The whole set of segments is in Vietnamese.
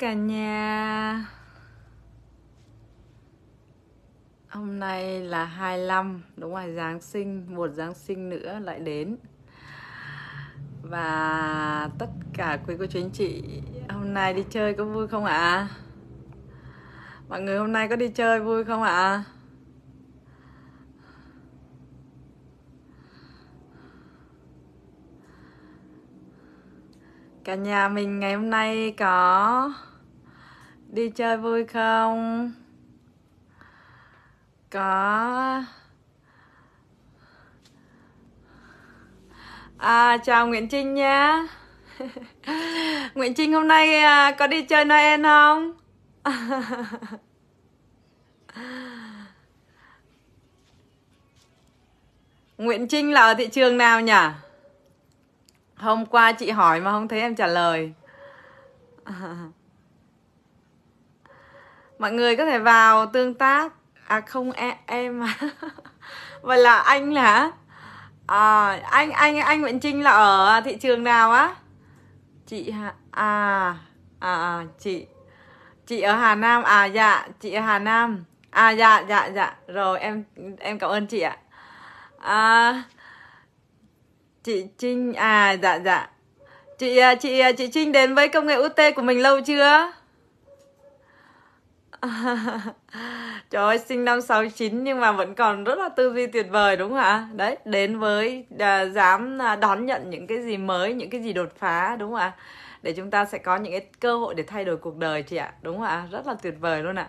cả nhà Hôm nay là 25 Đúng rồi Giáng sinh Một Giáng sinh nữa lại đến Và tất cả quý cô chú anh chị Hôm nay đi chơi có vui không ạ? À? Mọi người hôm nay có đi chơi vui không ạ? À? cả nhà mình ngày hôm nay có đi chơi vui không có à chào nguyễn trinh nhé. nguyễn trinh hôm nay à, có đi chơi noel không nguyễn trinh là ở thị trường nào nhỉ hôm qua chị hỏi mà không thấy em trả lời mọi người có thể vào tương tác à không em em à vậy là anh là à, anh anh anh Nguyễn Trinh là ở thị trường nào á chị à, à à chị chị ở Hà Nam à dạ chị ở Hà Nam à dạ dạ dạ rồi em em cảm ơn chị ạ à, chị Trinh à dạ dạ chị à, chị à, chị Trinh đến với công nghệ UT của mình lâu chưa Trời ơi, sinh năm 69 nhưng mà vẫn còn rất là tư duy tuyệt vời đúng không ạ? Đấy, đến với à, dám à, đón nhận những cái gì mới, những cái gì đột phá đúng không ạ? Để chúng ta sẽ có những cái cơ hội để thay đổi cuộc đời chị ạ. Đúng không ạ? Rất là tuyệt vời luôn ạ.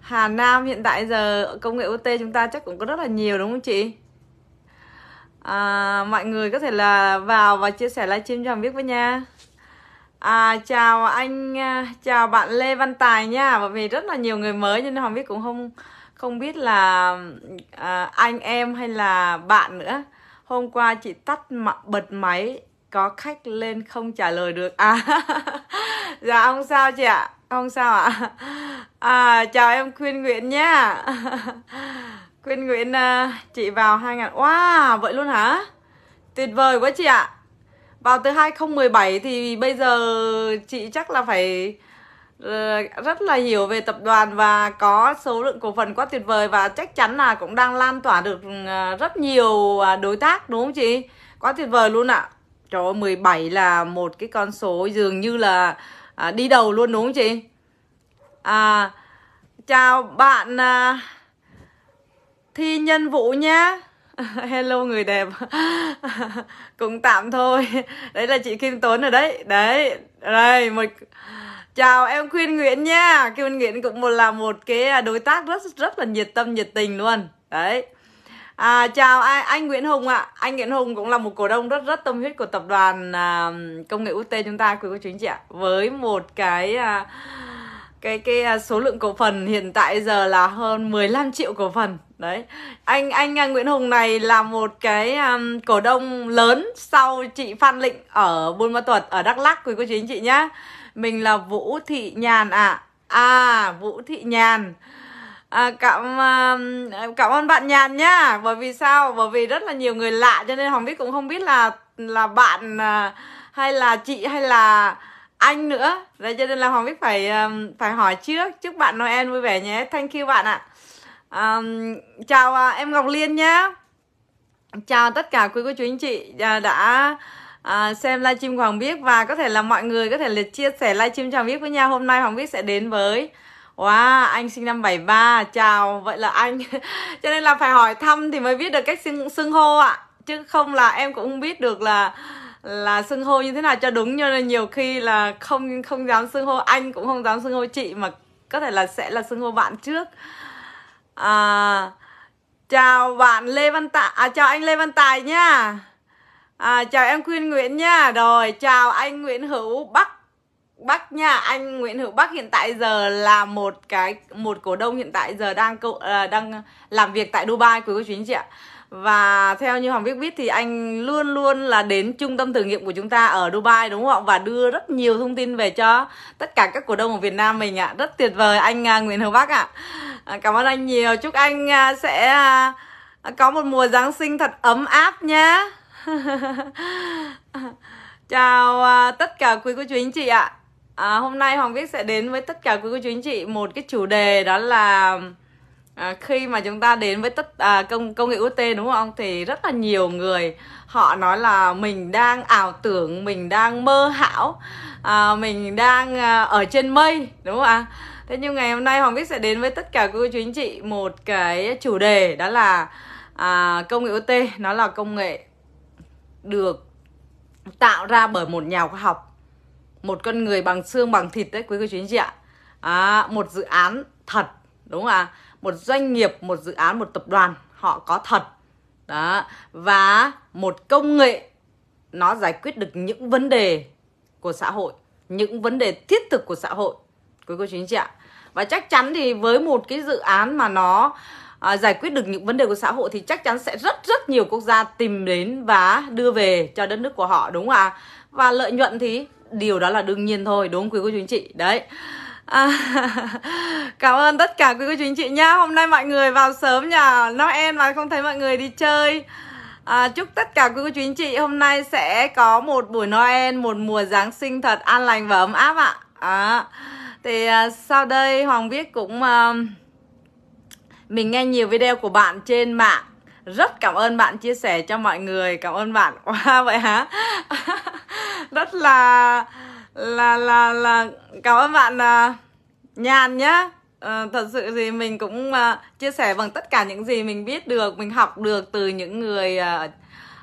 Hà Nam hiện tại giờ công nghệ OT chúng ta chắc cũng có rất là nhiều đúng không chị? À, mọi người có thể là vào và chia sẻ livestream cho Hằng biết với nha. À, chào anh à, chào bạn Lê Văn Tài nha bởi vì rất là nhiều người mới nên không biết cũng không không biết là à, anh em hay là bạn nữa hôm qua chị tắt mặt bật máy có khách lên không trả lời được à dạ không sao chị ạ không sao ạ à, chào em Quyên nguyễn nha. Quyên nguyễn à, chị vào hai ngàn wow vậy luôn hả tuyệt vời quá chị ạ vào từ 2017 thì bây giờ chị chắc là phải ờ, rất là hiểu về tập đoàn và có số lượng cổ phần quá tuyệt vời và chắc chắn là cũng đang lan tỏa được ờ, rất nhiều ờ, đối tác đúng không chị? Quá tuyệt vời luôn ạ. À. Trời ơi 17 là một cái con số dường như là đi đầu luôn đúng không chị? À chào bạn Thi Nhân Vũ nhé hello người đẹp cũng tạm thôi đấy là chị kim tuấn rồi đấy đấy đây một chào em khuyên nguyễn nha kim nguyễn cũng một là một cái đối tác rất rất là nhiệt tâm nhiệt tình luôn đấy À, chào anh, anh Nguyễn Hùng ạ à. Anh Nguyễn Hùng cũng là một cổ đông rất rất tâm huyết của tập đoàn à, công nghệ UT chúng ta quý cô chú anh chị ạ Với một cái à, cái cái à, số lượng cổ phần hiện tại giờ là hơn 15 triệu cổ phần đấy anh anh à, Nguyễn Hùng này là một cái um, cổ đông lớn sau chị Phan Lịnh ở Buôn Ma Thuột ở Đắk Lắk quý cô chú anh chị nhá mình là Vũ Thị Nhàn ạ à. à Vũ Thị Nhàn À, cảm um, cảm ơn bạn nhàn nhá bởi vì sao bởi vì rất là nhiều người lạ cho nên hồng biết cũng không biết là là bạn à, hay là chị hay là anh nữa đấy cho nên là hồng biết phải um, phải hỏi trước chúc bạn noel vui vẻ nhé thank you bạn ạ à, chào à, em Ngọc Liên nhé chào tất cả quý cô chú anh chị à, đã à, xem livestream của Hoàng Biết và có thể là mọi người có thể liệt chia sẻ livestream cho Hoàng Biết với nhau hôm nay Hoàng Biết sẽ đến với Wow, anh sinh năm 73, chào, vậy là anh Cho nên là phải hỏi thăm thì mới biết được cách xưng, xưng hô ạ Chứ không là em cũng không biết được là là xưng hô như thế nào cho đúng nhưng nên nhiều khi là không không dám xưng hô anh cũng không dám xưng hô chị Mà có thể là sẽ là xưng hô bạn trước à, chào bạn Lê Văn Tài à, chào anh Lê Văn Tài nha à, chào em khuyên Nguyễn nha rồi chào anh Nguyễn Hữu Bắc Bắc nha anh Nguyễn Hữu Bắc hiện tại giờ là một cái một cổ đông hiện tại giờ đang à, đang làm việc tại Dubai quý cô chú anh chị ạ và theo như Hoàng Viết biết thì anh luôn luôn là đến trung tâm thử nghiệm của chúng ta ở Dubai đúng không ạ và đưa rất nhiều thông tin về cho tất cả các cổ đông ở Việt Nam mình ạ rất tuyệt vời anh à, Nguyễn Hữu Bắc ạ À, cảm ơn anh nhiều chúc anh à, sẽ à, có một mùa giáng sinh thật ấm áp nhé chào tất cả quý cô chú anh chị ạ à, hôm nay hoàng viết sẽ đến với tất cả quý cô chú anh chị một cái chủ đề đó là à, khi mà chúng ta đến với tất à, công công nghệ UT đúng không thì rất là nhiều người họ nói là mình đang ảo tưởng mình đang mơ hão à, mình đang à, ở trên mây đúng không ạ à? thế nhưng ngày hôm nay hoàng bích sẽ đến với tất cả cô chú anh chị một cái chủ đề đó là à, công nghệ ot nó là công nghệ được tạo ra bởi một nhà khoa học một con người bằng xương bằng thịt đấy quý cô chú anh chị ạ à, một dự án thật đúng không ạ một doanh nghiệp một dự án một tập đoàn họ có thật đó và một công nghệ nó giải quyết được những vấn đề của xã hội những vấn đề thiết thực của xã hội Quý cô chú anh chị ạ Và chắc chắn thì với một cái dự án mà nó à, giải quyết được những vấn đề của xã hội thì chắc chắn sẽ rất rất nhiều quốc gia tìm đến và đưa về cho đất nước của họ đúng không ạ? Và lợi nhuận thì điều đó là đương nhiên thôi đúng không quý cô chú anh chị? Đấy. À, cảm ơn tất cả quý cô chú anh chị nhá. Hôm nay mọi người vào sớm nhà Noel mà không thấy mọi người đi chơi. À, chúc tất cả quý cô chú anh chị hôm nay sẽ có một buổi Noel, một mùa Giáng sinh thật an lành và ấm áp ạ. À thì uh, sau đây hoàng viết cũng uh, mình nghe nhiều video của bạn trên mạng rất cảm ơn bạn chia sẻ cho mọi người cảm ơn bạn quá wow, vậy hả rất là là là là cảm ơn bạn uh, nhàn nhá Uh, thật sự thì mình cũng uh, chia sẻ bằng tất cả những gì mình biết được mình học được từ những người uh,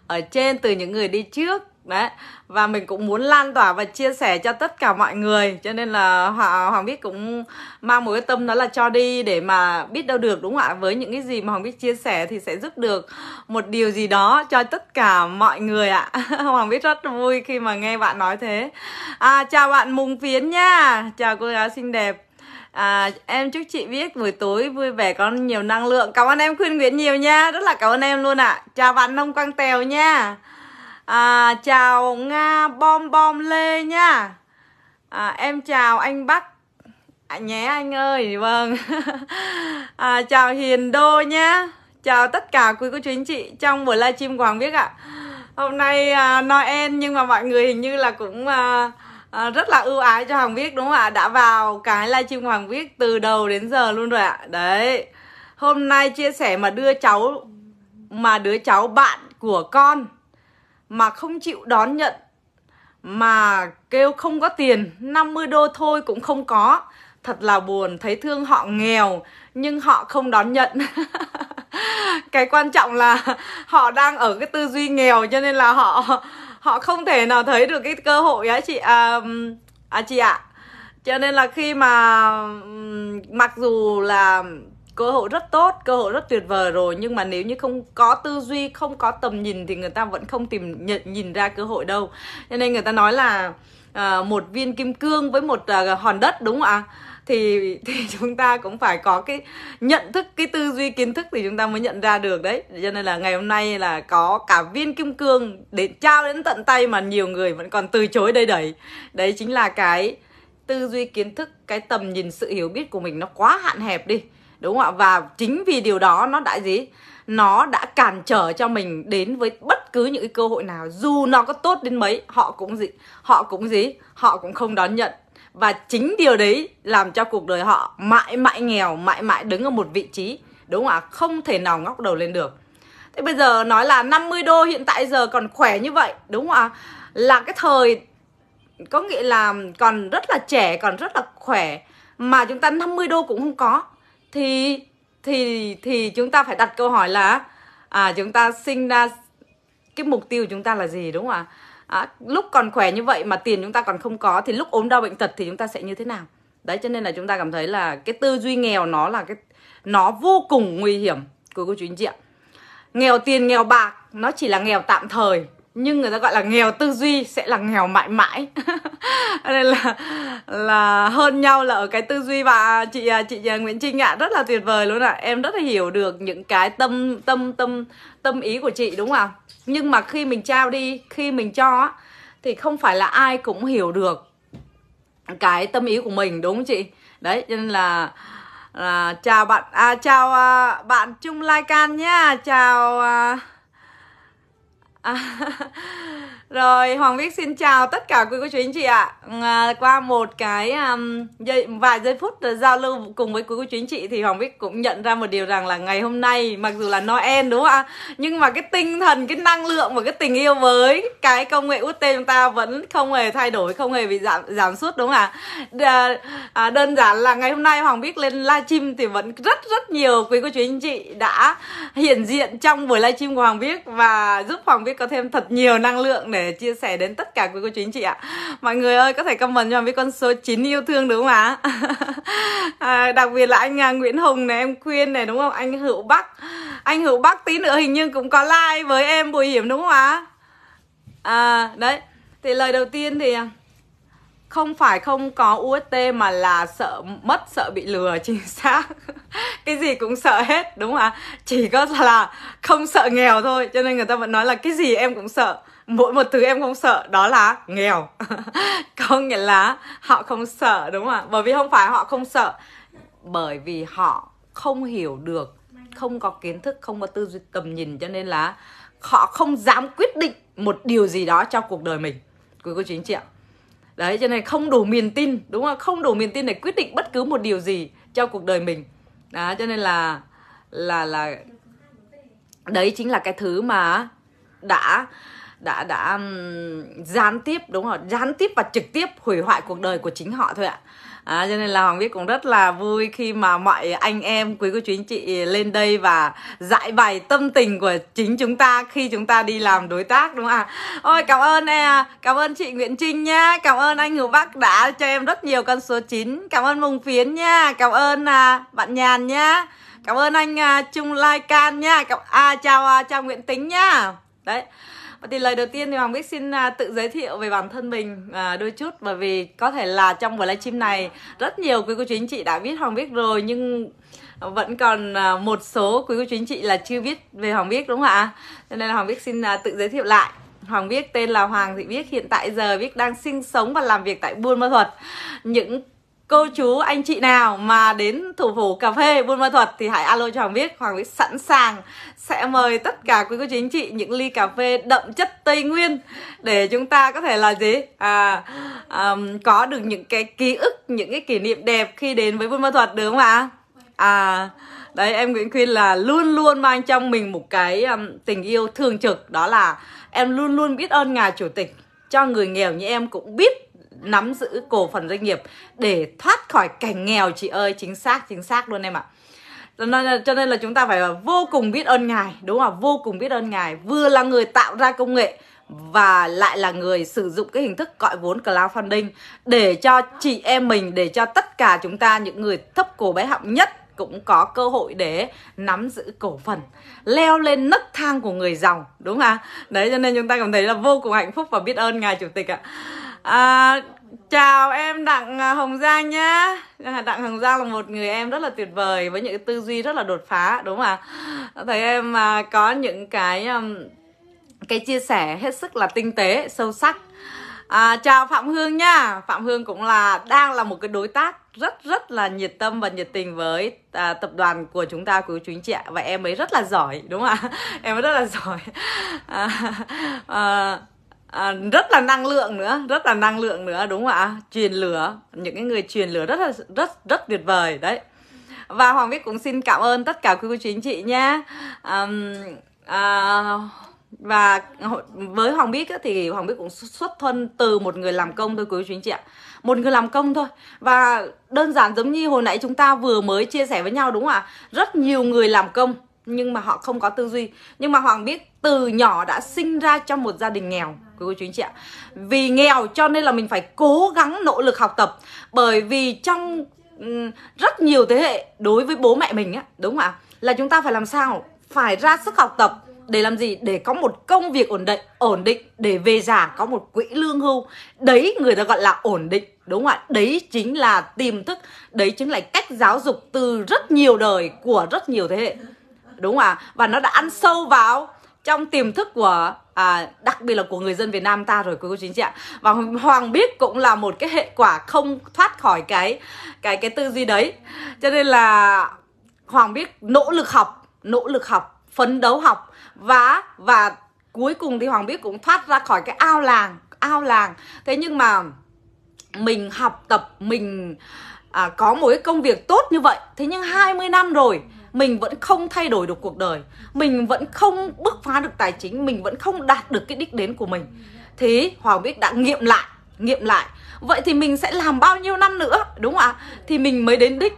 ở trên từ những người đi trước đấy và mình cũng muốn lan tỏa và chia sẻ cho tất cả mọi người cho nên là hoàng biết cũng mang một cái tâm đó là cho đi để mà biết đâu được đúng không ạ với những cái gì mà hoàng biết chia sẻ thì sẽ giúp được một điều gì đó cho tất cả mọi người ạ hoàng biết rất vui khi mà nghe bạn nói thế à, chào bạn mùng phiến nha chào cô gái xinh đẹp À, em chúc chị biết buổi tối vui vẻ có nhiều năng lượng Cảm ơn em khuyên Nguyễn nhiều nha Rất là cảm ơn em luôn ạ à. Chào bạn Nông Quang Tèo nha à, chào nga bom bom lê nha à, em chào anh bắc à, nhé anh ơi vâng à, chào hiền đô nha chào tất cả quý cô chú anh chị trong buổi livestream của hoàng biết ạ hôm nay à, noel nhưng mà mọi người hình như là cũng à, À, rất là ưu ái cho Hoàng Viết đúng không ạ? Đã vào cái livestream Hoàng Viết từ đầu đến giờ luôn rồi ạ. Đấy. Hôm nay chia sẻ mà đưa cháu mà đứa cháu bạn của con mà không chịu đón nhận mà kêu không có tiền 50 đô thôi cũng không có thật là buồn thấy thương họ nghèo nhưng họ không đón nhận cái quan trọng là họ đang ở cái tư duy nghèo cho nên là họ họ không thể nào thấy được cái cơ hội á chị à, à chị ạ à. cho nên là khi mà mặc dù là cơ hội rất tốt cơ hội rất tuyệt vời rồi nhưng mà nếu như không có tư duy không có tầm nhìn thì người ta vẫn không tìm nhận nhìn ra cơ hội đâu cho nên người ta nói là à, một viên kim cương với một à, hòn đất đúng không ạ thì thì chúng ta cũng phải có cái nhận thức cái tư duy kiến thức thì chúng ta mới nhận ra được đấy cho nên là ngày hôm nay là có cả viên kim cương để trao đến tận tay mà nhiều người vẫn còn từ chối đây đẩy đấy chính là cái tư duy kiến thức cái tầm nhìn sự hiểu biết của mình nó quá hạn hẹp đi đúng không ạ và chính vì điều đó nó đã gì nó đã cản trở cho mình đến với bất cứ những cái cơ hội nào dù nó có tốt đến mấy họ cũng gì họ cũng gì họ cũng không đón nhận và chính điều đấy làm cho cuộc đời họ mãi mãi nghèo mãi mãi đứng ở một vị trí đúng không ạ không thể nào ngóc đầu lên được thế bây giờ nói là 50 đô hiện tại giờ còn khỏe như vậy đúng không ạ là cái thời có nghĩa là còn rất là trẻ còn rất là khỏe mà chúng ta 50 đô cũng không có thì thì thì chúng ta phải đặt câu hỏi là à, chúng ta sinh ra cái mục tiêu của chúng ta là gì đúng không ạ à, lúc còn khỏe như vậy mà tiền chúng ta còn không có thì lúc ốm đau bệnh tật thì chúng ta sẽ như thế nào đấy cho nên là chúng ta cảm thấy là cái tư duy nghèo nó là cái nó vô cùng nguy hiểm của cô chú anh chị ạ nghèo tiền nghèo bạc nó chỉ là nghèo tạm thời nhưng người ta gọi là nghèo tư duy sẽ là nghèo mãi mãi nên là là hơn nhau là ở cái tư duy và chị à, chị à, Nguyễn Trinh ạ à, rất là tuyệt vời luôn ạ à. em rất là hiểu được những cái tâm tâm tâm tâm ý của chị đúng không ạ nhưng mà khi mình trao đi khi mình cho thì không phải là ai cũng hiểu được cái tâm ý của mình đúng không chị đấy nên là à, chào bạn à, chào à, bạn Trung Lai Can nhá chào à, 啊哈哈。Rồi Hoàng Viết xin chào tất cả quý cô chú anh chị ạ. Ừ, à, qua một cái um, giây, vài giây phút giao lưu cùng với quý cô chú anh chị thì Hoàng Viết cũng nhận ra một điều rằng là ngày hôm nay mặc dù là Noel đúng không ạ? Nhưng mà cái tinh thần, cái năng lượng và cái tình yêu với cái công nghệ UT chúng ta vẫn không hề thay đổi, không hề bị giảm giảm sút đúng không ạ? À, à, đơn giản là ngày hôm nay Hoàng Viết lên livestream thì vẫn rất rất nhiều quý cô chú anh chị đã hiện diện trong buổi livestream của Hoàng Viết và giúp Hoàng Viết có thêm thật nhiều năng lượng để chia sẻ đến tất cả quý cô chú anh chị ạ mọi người ơi có thể comment cho biết con số 9 yêu thương đúng không ạ à, đặc biệt là anh à, Nguyễn Hùng này em khuyên này đúng không anh Hữu Bắc anh Hữu Bắc tí nữa hình như cũng có like với em Bùi Hiểm đúng không ạ à đấy thì lời đầu tiên thì à, không phải không có UST mà là sợ mất sợ bị lừa chính xác cái gì cũng sợ hết đúng không ạ chỉ có là không sợ nghèo thôi cho nên người ta vẫn nói là cái gì em cũng sợ mỗi một thứ em không sợ đó là nghèo có nghĩa là họ không sợ đúng không ạ bởi vì không phải họ không sợ bởi vì họ không hiểu được không có kiến thức không có tư duy tầm nhìn cho nên là họ không dám quyết định một điều gì đó trong cuộc đời mình quý cô chính anh chị ạ đấy cho nên không đủ niềm tin đúng không không đủ niềm tin để quyết định bất cứ một điều gì trong cuộc đời mình đó cho nên là là là đấy chính là cái thứ mà đã đã đã um, gián tiếp đúng không? gián tiếp và trực tiếp hủy hoại cuộc đời của chính họ thôi ạ à, cho nên là hoàng biết cũng rất là vui khi mà mọi anh em quý cô chú anh chị lên đây và giải bày tâm tình của chính chúng ta khi chúng ta đi làm đối tác đúng không ạ ôi cảm ơn em à, cảm ơn chị nguyễn trinh nhá cảm ơn anh hữu bắc đã cho em rất nhiều con số 9 cảm ơn mùng phiến nha cảm ơn à, bạn nhàn nhá cảm ơn anh à, trung lai can nha cảm... à chào à, chào nguyễn tính nhá đấy Vậy thì lời đầu tiên thì Hoàng Bích xin à, tự giới thiệu về bản thân mình à, đôi chút bởi vì có thể là trong buổi livestream này rất nhiều quý cô chú anh chị đã biết Hoàng Bích rồi nhưng vẫn còn à, một số quý cô chú anh chị là chưa biết về Hoàng Bích đúng không ạ? Cho nên là Hoàng Bích xin tự giới thiệu lại. Hoàng biết tên là Hoàng Thị biết hiện tại giờ biết đang sinh sống và làm việc tại Buôn Ma Thuật. Những cô chú anh chị nào mà đến thủ phủ cà phê Buôn Ma Thuật thì hãy alo cho Hoàng biết Hoàng biết sẵn sàng sẽ mời tất cả quý cô chú anh chị những ly cà phê đậm chất Tây Nguyên để chúng ta có thể là gì à, um, có được những cái ký ức những cái kỷ niệm đẹp khi đến với Buôn Ma Thuật đúng không ạ à đấy em Nguyễn Khuyên là luôn luôn mang trong mình một cái um, tình yêu thường trực đó là em luôn luôn biết ơn ngài chủ tịch cho người nghèo như em cũng biết nắm giữ cổ phần doanh nghiệp để thoát khỏi cảnh nghèo chị ơi chính xác chính xác luôn em ạ cho nên, là, chúng ta phải vô cùng biết ơn ngài đúng không vô cùng biết ơn ngài vừa là người tạo ra công nghệ và lại là người sử dụng cái hình thức gọi vốn crowdfunding để cho chị em mình để cho tất cả chúng ta những người thấp cổ bé họng nhất cũng có cơ hội để nắm giữ cổ phần leo lên nấc thang của người giàu đúng không ạ đấy cho nên chúng ta cảm thấy là vô cùng hạnh phúc và biết ơn ngài chủ tịch ạ à, chào em đặng à, hồng giang nhá à, đặng hồng giang là một người em rất là tuyệt vời với những tư duy rất là đột phá đúng không ạ thấy em à, có những cái cái chia sẻ hết sức là tinh tế sâu sắc à, chào phạm hương nha phạm hương cũng là đang là một cái đối tác rất rất là nhiệt tâm và nhiệt tình với à, tập đoàn của chúng ta của chú anh chị ạ và em ấy rất là giỏi đúng không ạ em ấy rất là giỏi à, à, À, rất là năng lượng nữa rất là năng lượng nữa đúng không ạ truyền lửa những cái người truyền lửa rất là rất rất tuyệt vời đấy và hoàng viết cũng xin cảm ơn tất cả quý cô chú anh chị nhé. à, à, và với hoàng biết thì hoàng biết cũng xuất thân từ một người làm công thôi quý vị anh chị ạ một người làm công thôi và đơn giản giống như hồi nãy chúng ta vừa mới chia sẻ với nhau đúng không ạ rất nhiều người làm công nhưng mà họ không có tư duy nhưng mà hoàng biết từ nhỏ đã sinh ra trong một gia đình nghèo quý cô chú anh chị ạ vì nghèo cho nên là mình phải cố gắng nỗ lực học tập bởi vì trong rất nhiều thế hệ đối với bố mẹ mình á đúng không ạ là chúng ta phải làm sao phải ra sức học tập để làm gì để có một công việc ổn định ổn định để về già có một quỹ lương hưu đấy người ta gọi là ổn định đúng không ạ đấy chính là tiềm thức đấy chính là cách giáo dục từ rất nhiều đời của rất nhiều thế hệ đúng không ạ và nó đã ăn sâu vào trong tiềm thức của à, đặc biệt là của người dân Việt Nam ta rồi quý cô chú anh ạ và Hoàng biết cũng là một cái hệ quả không thoát khỏi cái cái cái tư duy đấy cho nên là Hoàng biết nỗ lực học nỗ lực học phấn đấu học và và cuối cùng thì Hoàng biết cũng thoát ra khỏi cái ao làng ao làng thế nhưng mà mình học tập mình à, có một cái công việc tốt như vậy thế nhưng 20 năm rồi mình vẫn không thay đổi được cuộc đời mình vẫn không bước phá được tài chính mình vẫn không đạt được cái đích đến của mình thế hoàng bích đã nghiệm lại nghiệm lại vậy thì mình sẽ làm bao nhiêu năm nữa đúng không ạ thì mình mới đến đích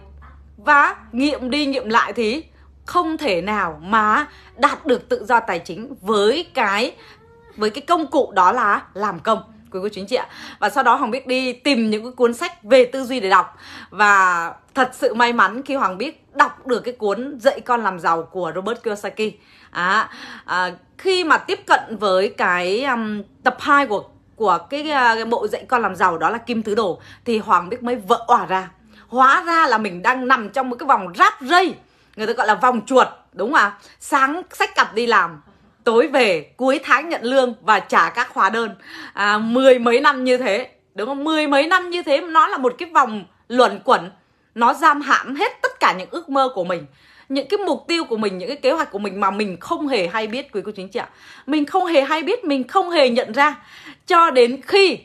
và nghiệm đi nghiệm lại thì không thể nào mà đạt được tự do tài chính với cái với cái công cụ đó là làm công quý cô chú anh chị ạ và sau đó hoàng biết đi tìm những cái cuốn sách về tư duy để đọc và thật sự may mắn khi hoàng biết đọc được cái cuốn dạy con làm giàu của Robert Kiyosaki à, à, khi mà tiếp cận với cái um, tập 2 của của cái, à, cái bộ dạy con làm giàu đó là kim tứ đồ thì hoàng bích mới vỡ òa ra hóa ra là mình đang nằm trong một cái vòng ráp dây người ta gọi là vòng chuột đúng không ạ sáng sách cặp đi làm tối về cuối tháng nhận lương và trả các hóa đơn à, mười mấy năm như thế đúng không mười mấy năm như thế nó là một cái vòng luẩn quẩn nó giam hãm hết tất cả những ước mơ của mình những cái mục tiêu của mình những cái kế hoạch của mình mà mình không hề hay biết quý cô chính chị ạ mình không hề hay biết mình không hề nhận ra cho đến khi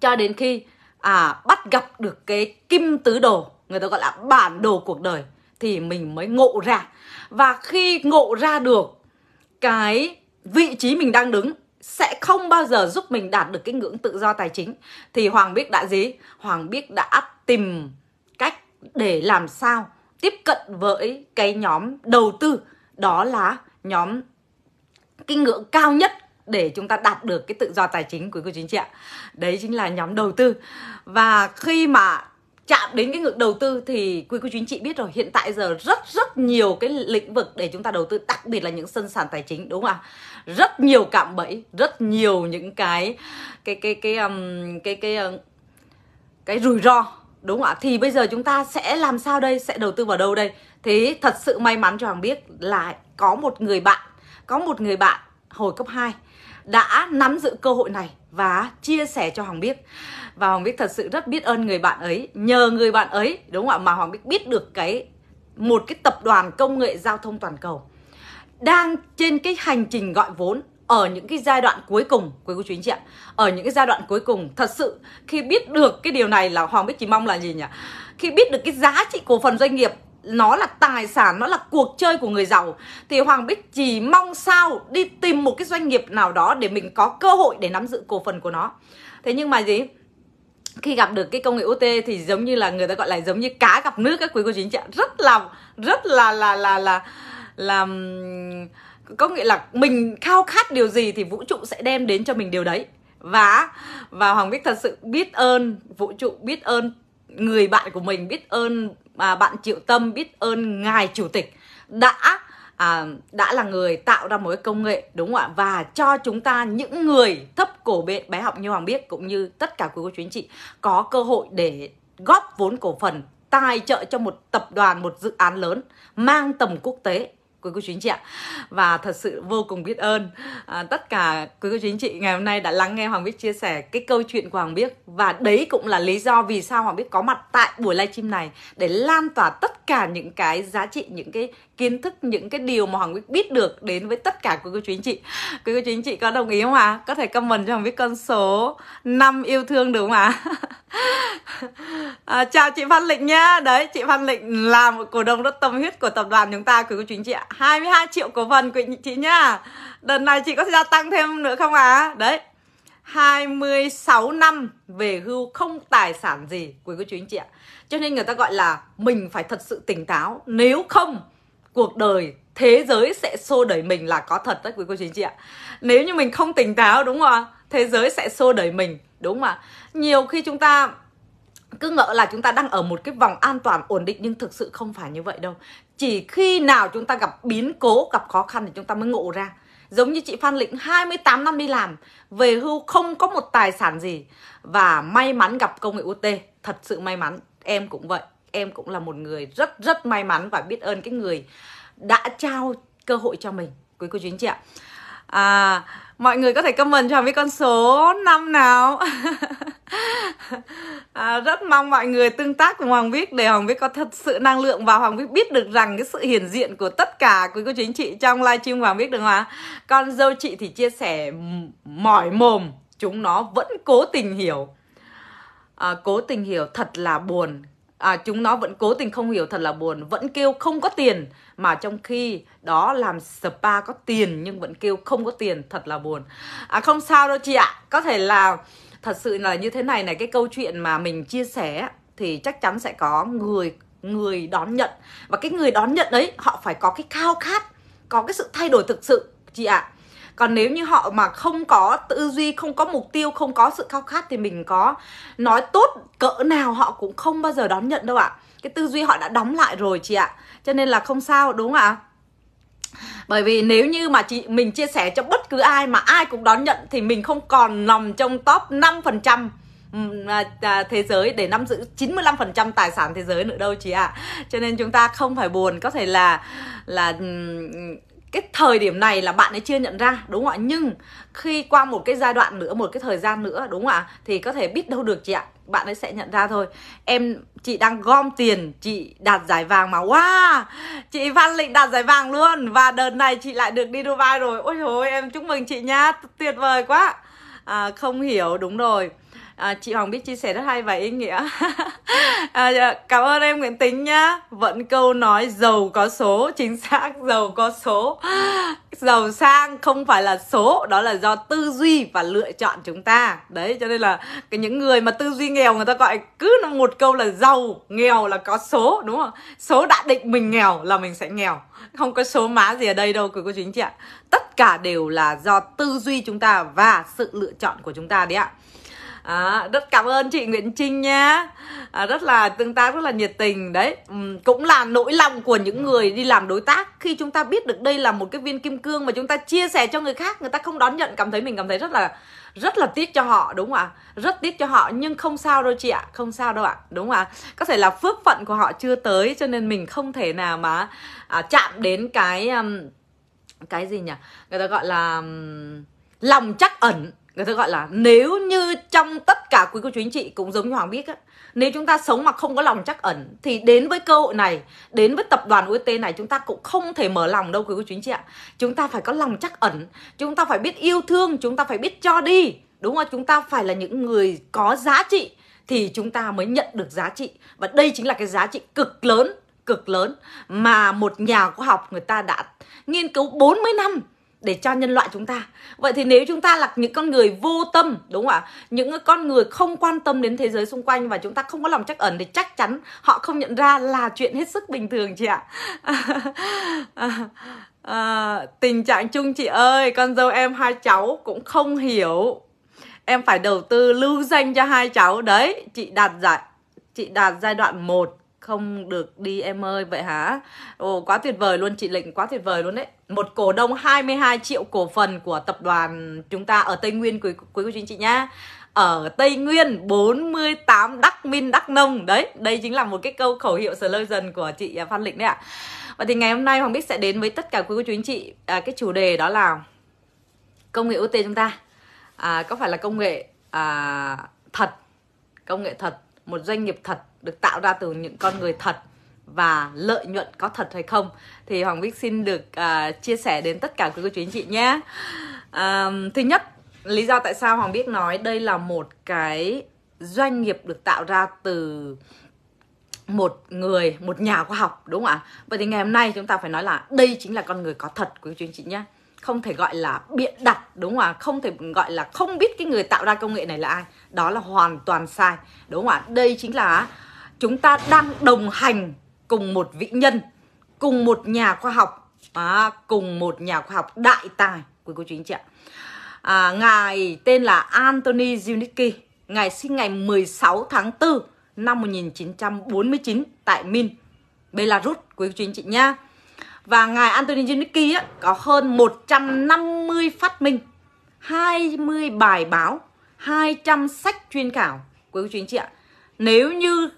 cho đến khi à bắt gặp được cái kim tứ đồ người ta gọi là bản đồ cuộc đời thì mình mới ngộ ra và khi ngộ ra được cái vị trí mình đang đứng sẽ không bao giờ giúp mình đạt được cái ngưỡng tự do tài chính thì hoàng biết đã gì hoàng biết đã tìm để làm sao tiếp cận với cái nhóm đầu tư đó là nhóm kinh ngưỡng cao nhất để chúng ta đạt được cái tự do tài chính của cô chính chị ạ đấy chính là nhóm đầu tư và khi mà chạm đến cái ngưỡng đầu tư thì quý cô chú anh chị biết rồi hiện tại giờ rất rất nhiều cái lĩnh vực để chúng ta đầu tư đặc biệt là những sân sàn tài chính đúng không ạ rất nhiều cạm bẫy rất nhiều những cái cái cái cái um, cái cái cái, um, cái, cái rủi ro đúng không ạ thì bây giờ chúng ta sẽ làm sao đây sẽ đầu tư vào đâu đây thế thật sự may mắn cho hoàng biết là có một người bạn có một người bạn hồi cấp 2 đã nắm giữ cơ hội này và chia sẻ cho Hoàng biết và Hoàng biết thật sự rất biết ơn người bạn ấy nhờ người bạn ấy đúng không ạ mà Hoàng biết biết được cái một cái tập đoàn công nghệ giao thông toàn cầu đang trên cái hành trình gọi vốn ở những cái giai đoạn cuối cùng quý cô chú anh chị ạ ở những cái giai đoạn cuối cùng thật sự khi biết được cái điều này là hoàng bích chỉ mong là gì nhỉ khi biết được cái giá trị cổ phần doanh nghiệp nó là tài sản nó là cuộc chơi của người giàu thì hoàng bích chỉ mong sao đi tìm một cái doanh nghiệp nào đó để mình có cơ hội để nắm giữ cổ phần của nó thế nhưng mà gì khi gặp được cái công nghệ OT thì giống như là người ta gọi là giống như cá gặp nước các quý cô chú anh chị ạ rất là rất là là là là, là, là có nghĩa là mình khao khát điều gì thì vũ trụ sẽ đem đến cho mình điều đấy và và hoàng bích thật sự biết ơn vũ trụ biết ơn người bạn của mình biết ơn à, bạn triệu tâm biết ơn ngài chủ tịch đã à, đã là người tạo ra một cái công nghệ đúng không ạ và cho chúng ta những người thấp cổ bé, bé học như hoàng biết cũng như tất cả quý cô chú anh chị có cơ hội để góp vốn cổ phần tài trợ cho một tập đoàn một dự án lớn mang tầm quốc tế quý cô chú anh chị ạ và thật sự vô cùng biết ơn à, tất cả quý cô chú anh chị ngày hôm nay đã lắng nghe hoàng biết chia sẻ cái câu chuyện của hoàng biết và đấy cũng là lý do vì sao hoàng biết có mặt tại buổi livestream này để lan tỏa tất cả những cái giá trị những cái kiến thức những cái điều mà hoàng biết biết được đến với tất cả quý cô chú anh chị quý cô chú anh chị có đồng ý không ạ có thể comment cho hoàng biết con số 5 yêu thương được không ạ à? chào chị phan lịch nha đấy chị phan lịch là một cổ đông rất tâm huyết của tập đoàn chúng ta quý cô chú anh chị ạ 22 triệu cổ phần của chị nhá Đợt này chị có gia tăng thêm nữa không à Đấy 26 năm về hưu không tài sản gì Quý cô chú anh chị ạ Cho nên người ta gọi là mình phải thật sự tỉnh táo Nếu không cuộc đời thế giới sẽ xô đẩy mình là có thật đấy quý cô chú anh chị ạ Nếu như mình không tỉnh táo đúng không ạ Thế giới sẽ xô đẩy mình đúng không Nhiều khi chúng ta cứ ngỡ là chúng ta đang ở một cái vòng an toàn ổn định nhưng thực sự không phải như vậy đâu chỉ khi nào chúng ta gặp biến cố, gặp khó khăn thì chúng ta mới ngộ ra. Giống như chị Phan Lĩnh 28 năm đi làm, về hưu không có một tài sản gì và may mắn gặp công nghệ UT, thật sự may mắn. Em cũng vậy, em cũng là một người rất rất may mắn và biết ơn cái người đã trao cơ hội cho mình quý cô chú anh chị ạ. À, mọi người có thể comment cho biết con số năm nào à, rất mong mọi người tương tác cùng hoàng viết để hoàng viết có thật sự năng lượng và hoàng viết biết được rằng cái sự hiện diện của tất cả quý cô chính trị trong livestream hoàng viết không ạ con dâu chị thì chia sẻ mỏi mồm chúng nó vẫn cố tình hiểu à, cố tình hiểu thật là buồn à, chúng nó vẫn cố tình không hiểu thật là buồn vẫn kêu không có tiền mà trong khi đó làm spa có tiền nhưng vẫn kêu không có tiền thật là buồn à, không sao đâu chị ạ có thể là thật sự là như thế này này cái câu chuyện mà mình chia sẻ thì chắc chắn sẽ có người người đón nhận và cái người đón nhận đấy họ phải có cái khao khát có cái sự thay đổi thực sự chị ạ à còn nếu như họ mà không có tư duy không có mục tiêu không có sự khao khát thì mình có nói tốt cỡ nào họ cũng không bao giờ đón nhận đâu ạ cái tư duy họ đã đóng lại rồi chị ạ cho nên là không sao đúng không ạ bởi vì nếu như mà chị mình chia sẻ cho bất cứ ai mà ai cũng đón nhận thì mình không còn nằm trong top 5% à, à, thế giới để nắm giữ 95% tài sản thế giới nữa đâu chị ạ. À. Cho nên chúng ta không phải buồn, có thể là là cái thời điểm này là bạn ấy chưa nhận ra đúng không ạ nhưng khi qua một cái giai đoạn nữa một cái thời gian nữa đúng không ạ thì có thể biết đâu được chị ạ bạn ấy sẽ nhận ra thôi em chị đang gom tiền chị đạt giải vàng mà wow chị văn lịnh đạt giải vàng luôn và đợt này chị lại được đi dubai rồi ôi trời ơi em chúc mừng chị nha tuyệt vời quá à, không hiểu đúng rồi à, chị hoàng biết chia sẻ rất hay và ý nghĩa à, dạ, cảm ơn em Nguyễn Tính nhá vẫn câu nói giàu có số chính xác giàu có số giàu sang không phải là số đó là do tư duy và lựa chọn chúng ta đấy cho nên là cái những người mà tư duy nghèo người ta gọi cứ một câu là giàu nghèo là có số đúng không số đã định mình nghèo là mình sẽ nghèo không có số má gì ở đây đâu quý cô chính chị ạ tất cả đều là do tư duy chúng ta và sự lựa chọn của chúng ta đấy ạ à, rất cảm ơn chị Nguyễn Trinh nha à, rất là tương tác rất là nhiệt tình đấy uhm, cũng là nỗi lòng của những người đi làm đối tác khi chúng ta biết được đây là một cái viên kim cương mà chúng ta chia sẻ cho người khác người ta không đón nhận cảm thấy mình cảm thấy rất là rất là tiếc cho họ đúng không ạ rất tiếc cho họ nhưng không sao đâu chị ạ không sao đâu ạ đúng không ạ có thể là phước phận của họ chưa tới cho nên mình không thể nào mà à, chạm đến cái um, cái gì nhỉ người ta gọi là um, lòng chắc ẩn người ta gọi là nếu như trong tất cả quý cô chú anh chị cũng giống như hoàng biết á nếu chúng ta sống mà không có lòng chắc ẩn thì đến với cơ hội này đến với tập đoàn UT này chúng ta cũng không thể mở lòng đâu quý cô chú anh chị ạ chúng ta phải có lòng chắc ẩn chúng ta phải biết yêu thương chúng ta phải biết cho đi đúng không chúng ta phải là những người có giá trị thì chúng ta mới nhận được giá trị và đây chính là cái giá trị cực lớn cực lớn mà một nhà khoa học người ta đã nghiên cứu 40 năm để cho nhân loại chúng ta vậy thì nếu chúng ta là những con người vô tâm đúng không ạ những con người không quan tâm đến thế giới xung quanh và chúng ta không có lòng trắc ẩn thì chắc chắn họ không nhận ra là chuyện hết sức bình thường chị ạ à, tình trạng chung chị ơi con dâu em hai cháu cũng không hiểu em phải đầu tư lưu danh cho hai cháu đấy chị đạt giải chị đạt giai đoạn 1 không được đi em ơi vậy hả ồ quá tuyệt vời luôn chị lệnh quá tuyệt vời luôn đấy một cổ đông 22 triệu cổ phần của tập đoàn chúng ta ở tây nguyên quý quý cô chú anh chị nhá ở Tây Nguyên 48 Đắc Minh Đắc Nông đấy đây chính là một cái câu khẩu hiệu sờ dần của chị à, Phan Lịnh đấy ạ và thì ngày hôm nay Hoàng Bích sẽ đến với tất cả quý cô chú anh chị à, cái chủ đề đó là công nghệ OT chúng ta à, có phải là công nghệ à, thật công nghệ thật một doanh nghiệp thật được tạo ra từ những con người thật và lợi nhuận có thật hay không thì hoàng bích xin được uh, chia sẻ đến tất cả quý cô chú anh chị nhé uh, thứ nhất lý do tại sao hoàng bích nói đây là một cái doanh nghiệp được tạo ra từ một người một nhà khoa học đúng không ạ vậy thì ngày hôm nay chúng ta phải nói là đây chính là con người có thật quý cô chú anh chị nhé không thể gọi là biện đặt đúng không ạ không thể gọi là không biết cái người tạo ra công nghệ này là ai đó là hoàn toàn sai đúng không ạ đây chính là chúng ta đang đồng hành cùng một vĩ nhân cùng một nhà khoa học à, cùng một nhà khoa học đại tài quý cô chú anh chị ạ à, ngài tên là Anthony Junicki ngài sinh ngày 16 tháng 4 năm 1949 tại Min Belarus quý cô chú anh chị nhá và ngài Anthony Jenicki có hơn 150 phát minh, 20 bài báo, 200 sách chuyên khảo. Quý vị chị ạ, nếu như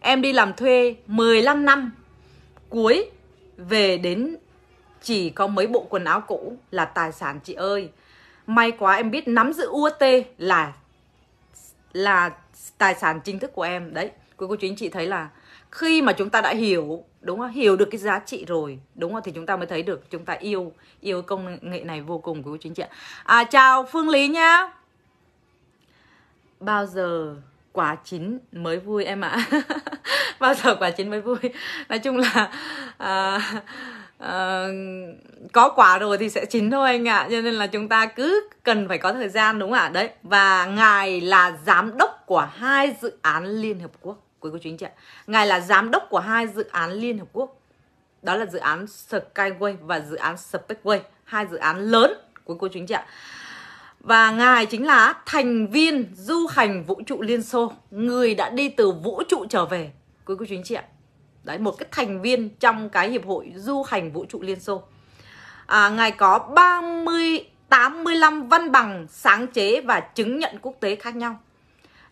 em đi làm thuê 15 năm cuối về đến chỉ có mấy bộ quần áo cũ là tài sản chị ơi. May quá em biết nắm giữ UT là là tài sản chính thức của em đấy. Quý cô chú anh chị thấy là khi mà chúng ta đã hiểu đúng không hiểu được cái giá trị rồi đúng không thì chúng ta mới thấy được chúng ta yêu yêu công nghệ này vô cùng của chính chị ạ à, chào phương lý nhá bao giờ quả chín mới vui em ạ à? bao giờ quả chín mới vui nói chung là à, à, có quả rồi thì sẽ chín thôi anh ạ à. cho nên là chúng ta cứ cần phải có thời gian đúng không ạ à? đấy và ngài là giám đốc của hai dự án liên hợp quốc Quý cô chú anh chị ạ. Ngài là giám đốc của hai dự án Liên Hợp Quốc. Đó là dự án Skyway và dự án Spaceway, hai dự án lớn quý cô chú anh chị ạ. Và ngài chính là thành viên du hành vũ trụ Liên Xô, người đã đi từ vũ trụ trở về quý cô chú anh chị ạ. Đấy một cái thành viên trong cái hiệp hội du hành vũ trụ Liên Xô. À, ngài có 30 85 văn bằng sáng chế và chứng nhận quốc tế khác nhau.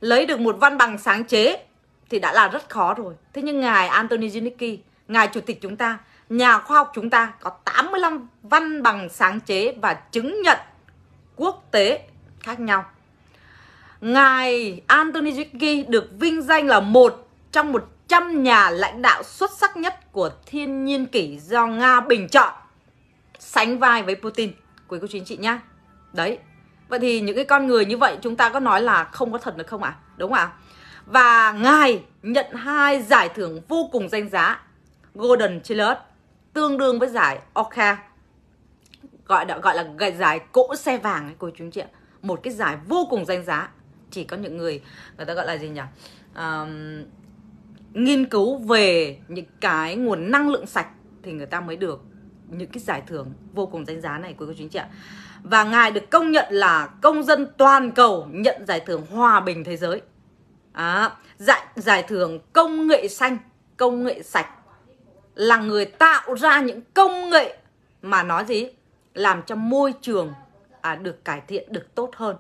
Lấy được một văn bằng sáng chế thì đã là rất khó rồi. Thế nhưng ngài Anthony Zinnicki, ngài chủ tịch chúng ta, nhà khoa học chúng ta có 85 văn bằng sáng chế và chứng nhận quốc tế khác nhau. Ngài Anthony Zinnicki được vinh danh là một trong 100 nhà lãnh đạo xuất sắc nhất của thiên nhiên kỷ do Nga bình chọn sánh vai với Putin quý cô chú anh chị nhá đấy vậy thì những cái con người như vậy chúng ta có nói là không có thật được không ạ à? đúng không ạ à? và ngài nhận hai giải thưởng vô cùng danh giá Golden Chiliad tương đương với giải Orca gọi là gọi là giải cỗ xe vàng ấy cô chú chị ạ một cái giải vô cùng danh giá chỉ có những người người ta gọi là gì nhỉ à, nghiên cứu về những cái nguồn năng lượng sạch thì người ta mới được những cái giải thưởng vô cùng danh giá này của cô chú chị ạ và ngài được công nhận là công dân toàn cầu nhận giải thưởng hòa bình thế giới à, giải, giải thưởng công nghệ xanh công nghệ sạch là người tạo ra những công nghệ mà nói gì làm cho môi trường à, được cải thiện được tốt hơn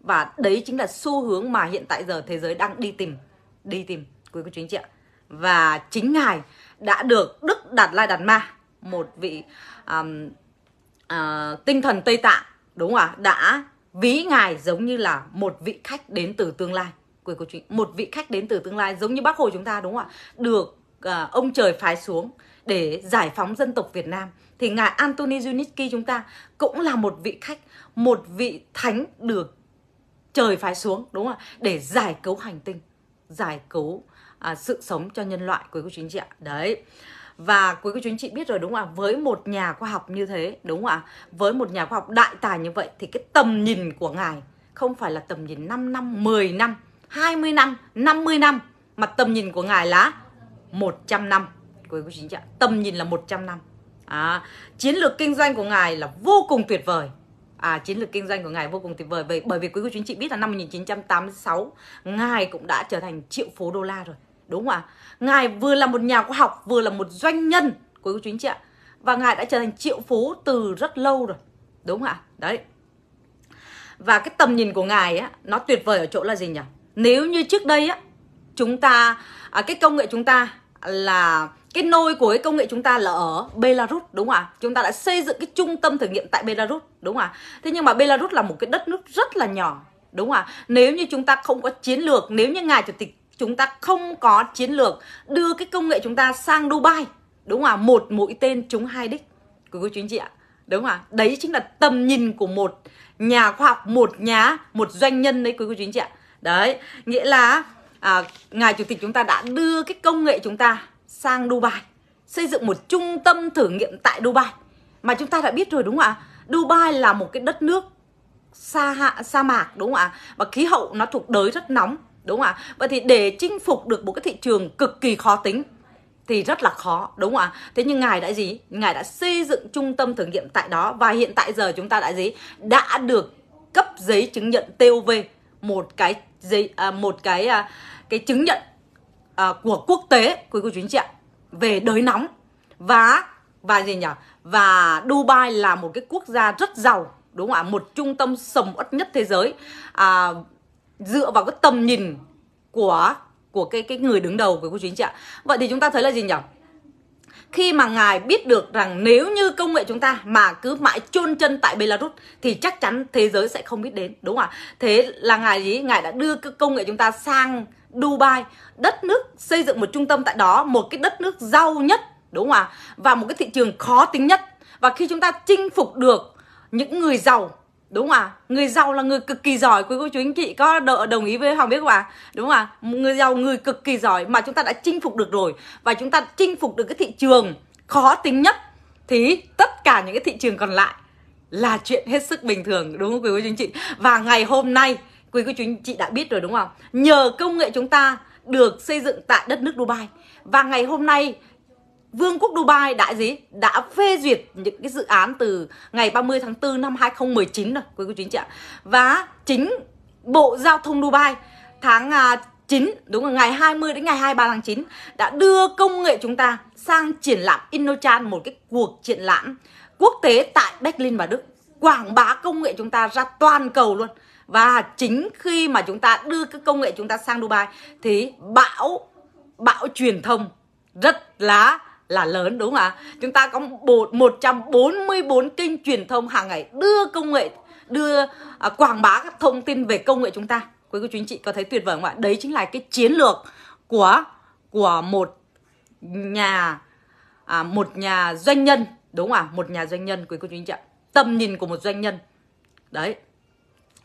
và đấy chính là xu hướng mà hiện tại giờ thế giới đang đi tìm đi tìm quý cô chú anh chị ạ và chính ngài đã được đức đạt lai đạt ma một vị um, uh, tinh thần tây tạng đúng không ạ đã ví ngài giống như là một vị khách đến từ tương lai của, của một vị khách đến từ tương lai giống như bác hồ chúng ta đúng không ạ được à, ông trời phái xuống để giải phóng dân tộc Việt Nam thì ngài Anthony Junichi chúng ta cũng là một vị khách một vị thánh được trời phái xuống đúng không ạ để giải cứu hành tinh giải cứu à, sự sống cho nhân loại quý cô chú anh chị ạ đấy và quý cô chú anh chị biết rồi đúng không ạ với một nhà khoa học như thế đúng không ạ với một nhà khoa học đại tài như vậy thì cái tầm nhìn của ngài không phải là tầm nhìn 5 năm 10 năm 20 năm, 50 năm mà tầm nhìn của ngài là 100 năm. Quý cô chính ạ, tầm nhìn là 100 năm. À, chiến lược kinh doanh của ngài là vô cùng tuyệt vời. À, chiến lược kinh doanh của ngài vô cùng tuyệt vời bởi bởi vì quý cô chú chị biết là năm 1986 ngài cũng đã trở thành triệu phú đô la rồi, đúng không ạ? Ngài vừa là một nhà khoa học, vừa là một doanh nhân, quý cô chú chị ạ. Và ngài đã trở thành triệu phú từ rất lâu rồi. Đúng không ạ? Đấy. Và cái tầm nhìn của ngài á nó tuyệt vời ở chỗ là gì nhỉ? nếu như trước đây á chúng ta à, cái công nghệ chúng ta là cái nôi của cái công nghệ chúng ta là ở Belarus đúng không ạ? Chúng ta đã xây dựng cái trung tâm thử nghiệm tại Belarus đúng không ạ? Thế nhưng mà Belarus là một cái đất nước rất là nhỏ đúng không ạ? Nếu như chúng ta không có chiến lược, nếu như ngài chủ tịch chúng ta không có chiến lược đưa cái công nghệ chúng ta sang Dubai đúng không ạ? Một mũi tên trúng hai đích của cô chú anh chị ạ. Đúng không ạ? Đấy chính là tầm nhìn của một nhà khoa học, một nhà, một doanh nhân đấy quý cô chú anh chị ạ đấy nghĩa là à, ngài chủ tịch chúng ta đã đưa cái công nghệ chúng ta sang Dubai xây dựng một trung tâm thử nghiệm tại Dubai mà chúng ta đã biết rồi đúng không ạ Dubai là một cái đất nước sa hạ sa mạc đúng không ạ và khí hậu nó thuộc đới rất nóng đúng không ạ vậy thì để chinh phục được một cái thị trường cực kỳ khó tính thì rất là khó đúng không ạ thế nhưng ngài đã gì ngài đã xây dựng trung tâm thử nghiệm tại đó và hiện tại giờ chúng ta đã gì đã được cấp giấy chứng nhận TOV một cái giấy à, một cái à, cái chứng nhận à, của quốc tế quý cô chú anh chị ạ về đới nóng và và gì nhỉ và Dubai là một cái quốc gia rất giàu đúng không ạ một trung tâm sầm uất nhất thế giới à, dựa vào cái tầm nhìn của của cái cái người đứng đầu của cô chú anh chị ạ vậy thì chúng ta thấy là gì nhỉ khi mà ngài biết được rằng nếu như công nghệ chúng ta mà cứ mãi chôn chân tại Belarus thì chắc chắn thế giới sẽ không biết đến đúng không ạ thế là ngài gì ngài đã đưa công nghệ chúng ta sang Dubai đất nước xây dựng một trung tâm tại đó một cái đất nước giàu nhất đúng không ạ và một cái thị trường khó tính nhất và khi chúng ta chinh phục được những người giàu đúng không ạ à? người giàu là người cực kỳ giỏi quý cô chú anh chị có đồng ý với hoàng biết không ạ à? đúng không ạ à? người giàu người cực kỳ giỏi mà chúng ta đã chinh phục được rồi và chúng ta chinh phục được cái thị trường khó tính nhất thì tất cả những cái thị trường còn lại là chuyện hết sức bình thường đúng không quý cô chú anh chị và ngày hôm nay quý cô chú anh chị đã biết rồi đúng không nhờ công nghệ chúng ta được xây dựng tại đất nước Dubai và ngày hôm nay Vương quốc Dubai đã gì? Đã phê duyệt những cái dự án từ ngày 30 tháng 4 năm 2019 rồi, quý cô chú anh chị ạ. Và chính Bộ Giao thông Dubai tháng 9, à, đúng là ngày 20 đến ngày 23 tháng 9 đã đưa công nghệ chúng ta sang triển lãm Innochan, một cái cuộc triển lãm quốc tế tại Berlin và Đức. Quảng bá công nghệ chúng ta ra toàn cầu luôn. Và chính khi mà chúng ta đưa cái công nghệ chúng ta sang Dubai thì bão bão truyền thông rất là là lớn đúng không ạ? Chúng ta có 144 kênh truyền thông hàng ngày đưa công nghệ, đưa à, quảng bá các thông tin về công nghệ chúng ta. Quý cô chú anh chị có thấy tuyệt vời không ạ? Đấy chính là cái chiến lược của của một nhà à, một nhà doanh nhân đúng không ạ? Một nhà doanh nhân quý cô chú anh chị ạ. Tầm nhìn của một doanh nhân. Đấy,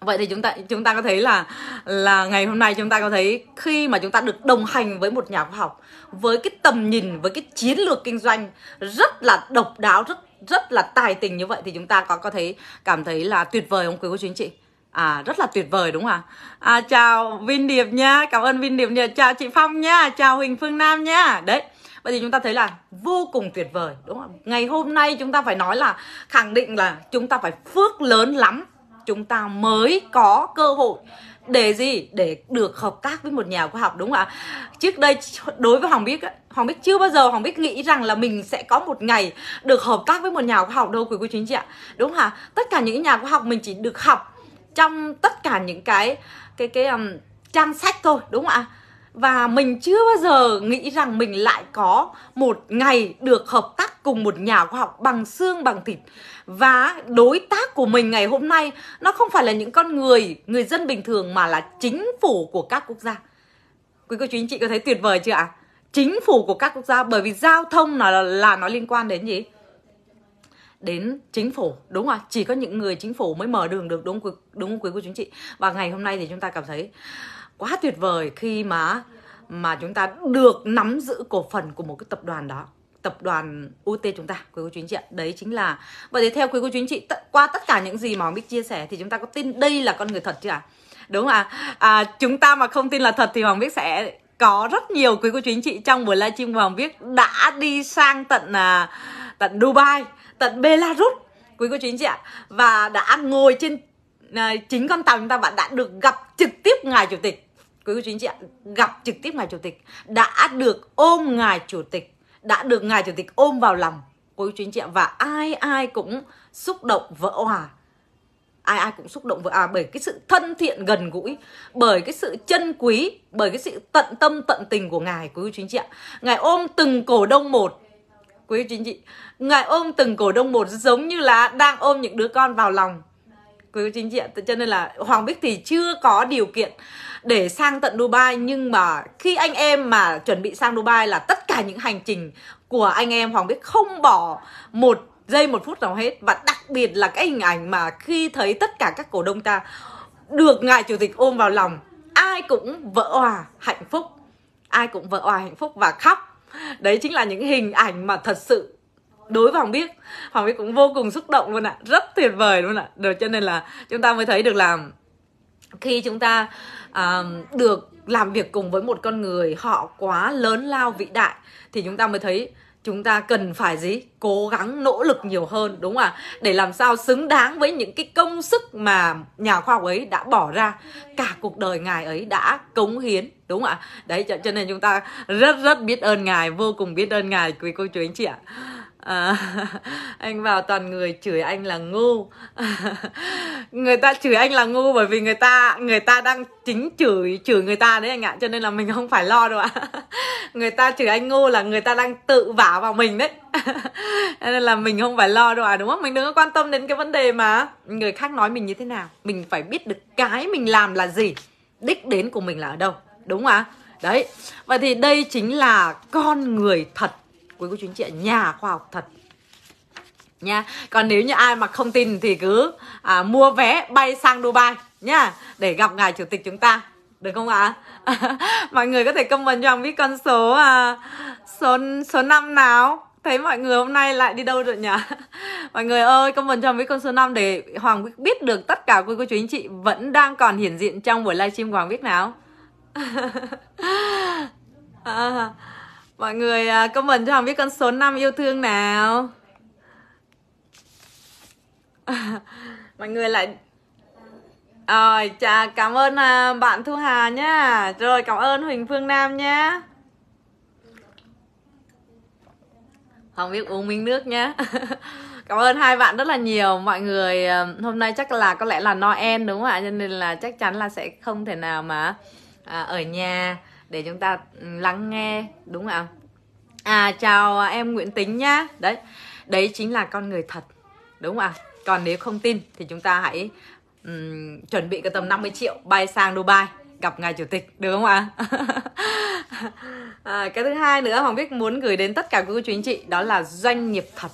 vậy thì chúng ta chúng ta có thấy là là ngày hôm nay chúng ta có thấy khi mà chúng ta được đồng hành với một nhà khoa học với cái tầm nhìn với cái chiến lược kinh doanh rất là độc đáo rất rất là tài tình như vậy thì chúng ta có có thấy cảm thấy là tuyệt vời không quý cô chú anh chị à rất là tuyệt vời đúng không ạ à? chào Vin Điệp nha cảm ơn Vin Điệp nha chào chị Phong nha chào Huỳnh Phương Nam nha đấy vậy thì chúng ta thấy là vô cùng tuyệt vời đúng không ngày hôm nay chúng ta phải nói là khẳng định là chúng ta phải phước lớn lắm chúng ta mới có cơ hội để gì để được hợp tác với một nhà khoa học đúng không ạ trước đây đối với hoàng bích hoàng bích chưa bao giờ hoàng bích nghĩ rằng là mình sẽ có một ngày được hợp tác với một nhà khoa học đâu quý cô chú anh chị ạ đúng không ạ tất cả những nhà khoa học mình chỉ được học trong tất cả những cái cái cái um, trang sách thôi đúng không ạ và mình chưa bao giờ nghĩ rằng mình lại có một ngày được hợp tác cùng một nhà khoa học bằng xương bằng thịt và đối tác của mình ngày hôm nay nó không phải là những con người người dân bình thường mà là chính phủ của các quốc gia quý cô chú anh chị có thấy tuyệt vời chưa ạ chính phủ của các quốc gia bởi vì giao thông là là nó liên quan đến gì đến chính phủ đúng không chỉ có những người chính phủ mới mở đường được đúng đúng không quý cô chú anh chị và ngày hôm nay thì chúng ta cảm thấy quá tuyệt vời khi mà mà chúng ta được nắm giữ cổ phần của một cái tập đoàn đó tập đoàn UT chúng ta quý cô chú anh chị ạ. Đấy chính là vậy thì theo quý cô chú anh chị qua tất cả những gì mà hoàng Bích chia sẻ thì chúng ta có tin đây là con người thật chưa ạ? đúng không ạ. à, chúng ta mà không tin là thật thì Hoàng Bích sẽ có rất nhiều quý cô chú anh chị trong buổi livestream của Hoàng Bích đã đi sang tận à, tận Dubai, tận Belarus quý cô chú anh chị ạ và đã ngồi trên Ờ, chính con tàu chúng ta bạn đã được gặp trực tiếp ngài chủ tịch quý cô chú anh chị gặp trực tiếp ngài chủ tịch đã được ôm ngài chủ tịch đã được ngài chủ tịch ôm vào lòng quý cô chú anh chị và ai ai cũng xúc động vỡ hòa ai ai cũng xúc động vỡ hòa bởi cái sự thân thiện gần gũi bởi cái sự chân quý bởi cái sự tận tâm tận tình của ngài quý cô chú anh chị ngài ôm từng cổ đông một quý cô chú anh chị ngài ôm từng cổ đông một giống như là đang ôm những đứa con vào lòng với chính diện cho nên là hoàng bích thì chưa có điều kiện để sang tận dubai nhưng mà khi anh em mà chuẩn bị sang dubai là tất cả những hành trình của anh em hoàng bích không bỏ một giây một phút nào hết và đặc biệt là cái hình ảnh mà khi thấy tất cả các cổ đông ta được ngài chủ tịch ôm vào lòng ai cũng vỡ hòa hạnh phúc ai cũng vỡ hòa hạnh phúc và khóc đấy chính là những hình ảnh mà thật sự đối với Hoàng Biết Hoàng Biết cũng vô cùng xúc động luôn ạ à. rất tuyệt vời luôn ạ à. được cho nên là chúng ta mới thấy được là khi chúng ta uh, được làm việc cùng với một con người họ quá lớn lao vĩ đại thì chúng ta mới thấy chúng ta cần phải gì cố gắng nỗ lực nhiều hơn đúng không ạ để làm sao xứng đáng với những cái công sức mà nhà khoa học ấy đã bỏ ra cả cuộc đời ngài ấy đã cống hiến đúng không ạ đấy cho, cho nên chúng ta rất rất biết ơn ngài vô cùng biết ơn ngài quý cô chú anh chị ạ à, anh vào toàn người chửi anh là ngu người ta chửi anh là ngu bởi vì người ta người ta đang chính chửi chửi người ta đấy anh ạ cho nên là mình không phải lo đâu ạ người ta chửi anh ngu là người ta đang tự vả vào mình đấy nên là mình không phải lo đâu ạ đúng không mình đừng có quan tâm đến cái vấn đề mà người khác nói mình như thế nào mình phải biết được cái mình làm là gì đích đến của mình là ở đâu đúng không ạ đấy vậy thì đây chính là con người thật quý cô chú anh chị nhà khoa học thật nha còn nếu như ai mà không tin thì cứ à, mua vé bay sang Dubai nhá để gặp ngài chủ tịch chúng ta được không ạ mọi người có thể comment cho hằng biết con số à, số số năm nào thấy mọi người hôm nay lại đi đâu rồi nhỉ mọi người ơi comment cho biết con số năm để hoàng biết được tất cả quý cô chú anh chị vẫn đang còn hiển diện trong buổi livestream của hoàng biết nào à, Mọi người à, comment cho hoàng biết con số 5 yêu thương nào Mọi người lại Rồi, à, chà, cảm ơn à, bạn Thu Hà nhá Rồi, cảm ơn Huỳnh Phương Nam nhá hoàng biết uống miếng nước nhá Cảm ơn hai bạn rất là nhiều Mọi người à, hôm nay chắc là có lẽ là Noel đúng không ạ Cho nên là chắc chắn là sẽ không thể nào mà à, ở nhà để chúng ta ừ, lắng nghe đúng không ạ à chào à, em nguyễn tính nhá đấy đấy chính là con người thật đúng không ạ còn nếu không tin thì chúng ta hãy um, chuẩn bị cái tầm 50 triệu bay sang dubai gặp ngài chủ tịch được không ạ à, cái thứ hai nữa hoàng bích muốn gửi đến tất cả quý cô chú anh chị đó là doanh nghiệp thật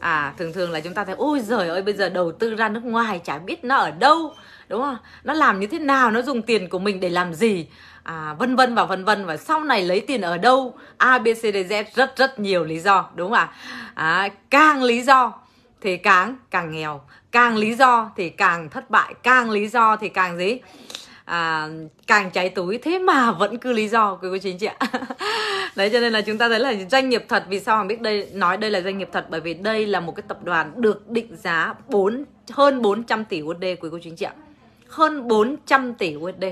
à thường thường là chúng ta thấy ôi giời ơi bây giờ đầu tư ra nước ngoài chả biết nó ở đâu đúng không nó làm như thế nào nó dùng tiền của mình để làm gì à, vân vân và vân vân và sau này lấy tiền ở đâu a b c d z rất rất nhiều lý do đúng không ạ à, càng lý do thì càng càng nghèo càng lý do thì càng thất bại càng lý do thì càng gì à, càng cháy túi thế mà vẫn cứ lý do quý cô chú anh chị ạ đấy cho nên là chúng ta thấy là doanh nghiệp thật vì sao hoàng biết đây nói đây là doanh nghiệp thật bởi vì đây là một cái tập đoàn được định giá 4 hơn 400 tỷ USD quý cô chú anh chị ạ hơn 400 tỷ USD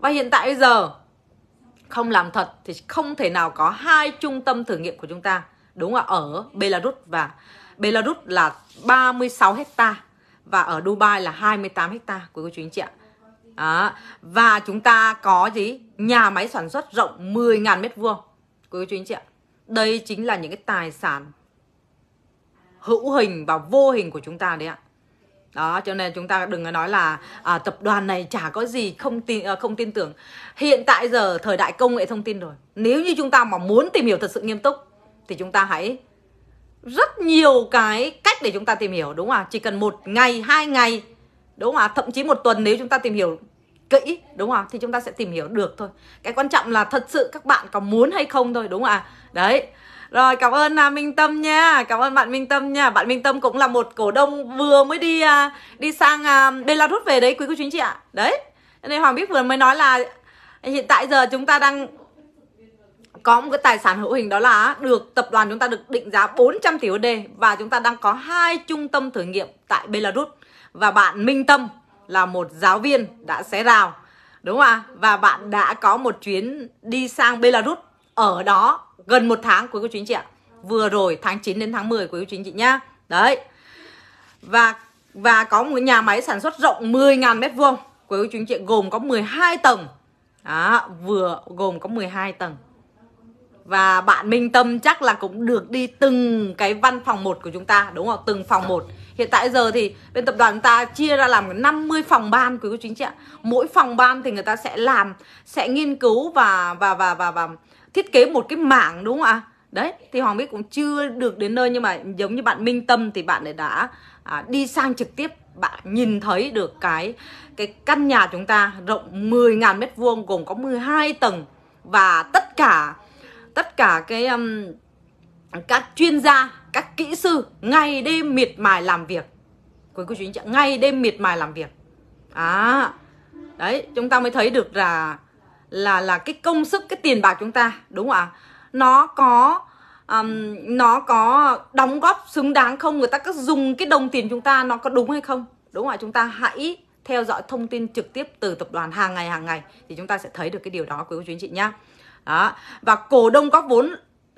và hiện tại bây giờ không làm thật thì không thể nào có hai trung tâm thử nghiệm của chúng ta đúng là ở Belarus và Belarus là 36 hecta và ở Dubai là 28 hecta quý cô chú anh chị ạ đó. và chúng ta có gì nhà máy sản xuất rộng 10.000 mét vuông quý cô chú anh chị ạ đây chính là những cái tài sản hữu hình và vô hình của chúng ta đấy ạ đó cho nên chúng ta đừng nói là à, tập đoàn này chả có gì không tin à, không tin tưởng hiện tại giờ thời đại công nghệ thông tin rồi nếu như chúng ta mà muốn tìm hiểu thật sự nghiêm túc thì chúng ta hãy rất nhiều cái cách để chúng ta tìm hiểu đúng không ạ chỉ cần một ngày hai ngày đúng không ạ thậm chí một tuần nếu chúng ta tìm hiểu kỹ đúng không ạ thì chúng ta sẽ tìm hiểu được thôi cái quan trọng là thật sự các bạn có muốn hay không thôi đúng không ạ đấy rồi cảm ơn à, Minh Tâm nha Cảm ơn bạn Minh Tâm nha Bạn Minh Tâm cũng là một cổ đông vừa mới đi à, đi sang à, Belarus về đấy quý cô chú anh chị ạ Đấy nên Hoàng Bích vừa mới nói là hiện tại giờ chúng ta đang có một cái tài sản hữu hình đó là được tập đoàn chúng ta được định giá 400 tỷ USD và chúng ta đang có hai trung tâm thử nghiệm tại Belarus và bạn Minh Tâm là một giáo viên đã xé rào đúng không ạ? Và bạn đã có một chuyến đi sang Belarus ở đó gần một tháng quý cô chú anh chị ạ vừa rồi tháng 9 đến tháng 10 quý cô chú anh chị nhá đấy và và có một nhà máy sản xuất rộng 10.000 mét vuông quý cô chú anh chị gồm có 12 tầng đó, vừa gồm có 12 tầng và bạn Minh Tâm chắc là cũng được đi từng cái văn phòng một của chúng ta đúng không từng phòng một hiện tại giờ thì bên tập đoàn ta chia ra làm 50 phòng ban quý cô chú anh chị ạ mỗi phòng ban thì người ta sẽ làm sẽ nghiên cứu và và và và, và thiết kế một cái mảng đúng không ạ đấy thì hoàng biết cũng chưa được đến nơi nhưng mà giống như bạn minh tâm thì bạn đã à, đi sang trực tiếp bạn nhìn thấy được cái cái căn nhà chúng ta rộng 10.000 mét vuông gồm có 12 tầng và tất cả tất cả cái um, các chuyên gia các kỹ sư ngày đêm miệt mài làm việc quý cô chú anh chị ngày đêm miệt mài làm việc à đấy chúng ta mới thấy được là là là cái công sức cái tiền bạc chúng ta đúng không ạ nó có um, nó có đóng góp xứng đáng không người ta cứ dùng cái đồng tiền chúng ta nó có đúng hay không đúng không ạ chúng ta hãy theo dõi thông tin trực tiếp từ tập đoàn hàng ngày hàng ngày thì chúng ta sẽ thấy được cái điều đó quý cô chú anh chị nhá đó và cổ đông góp vốn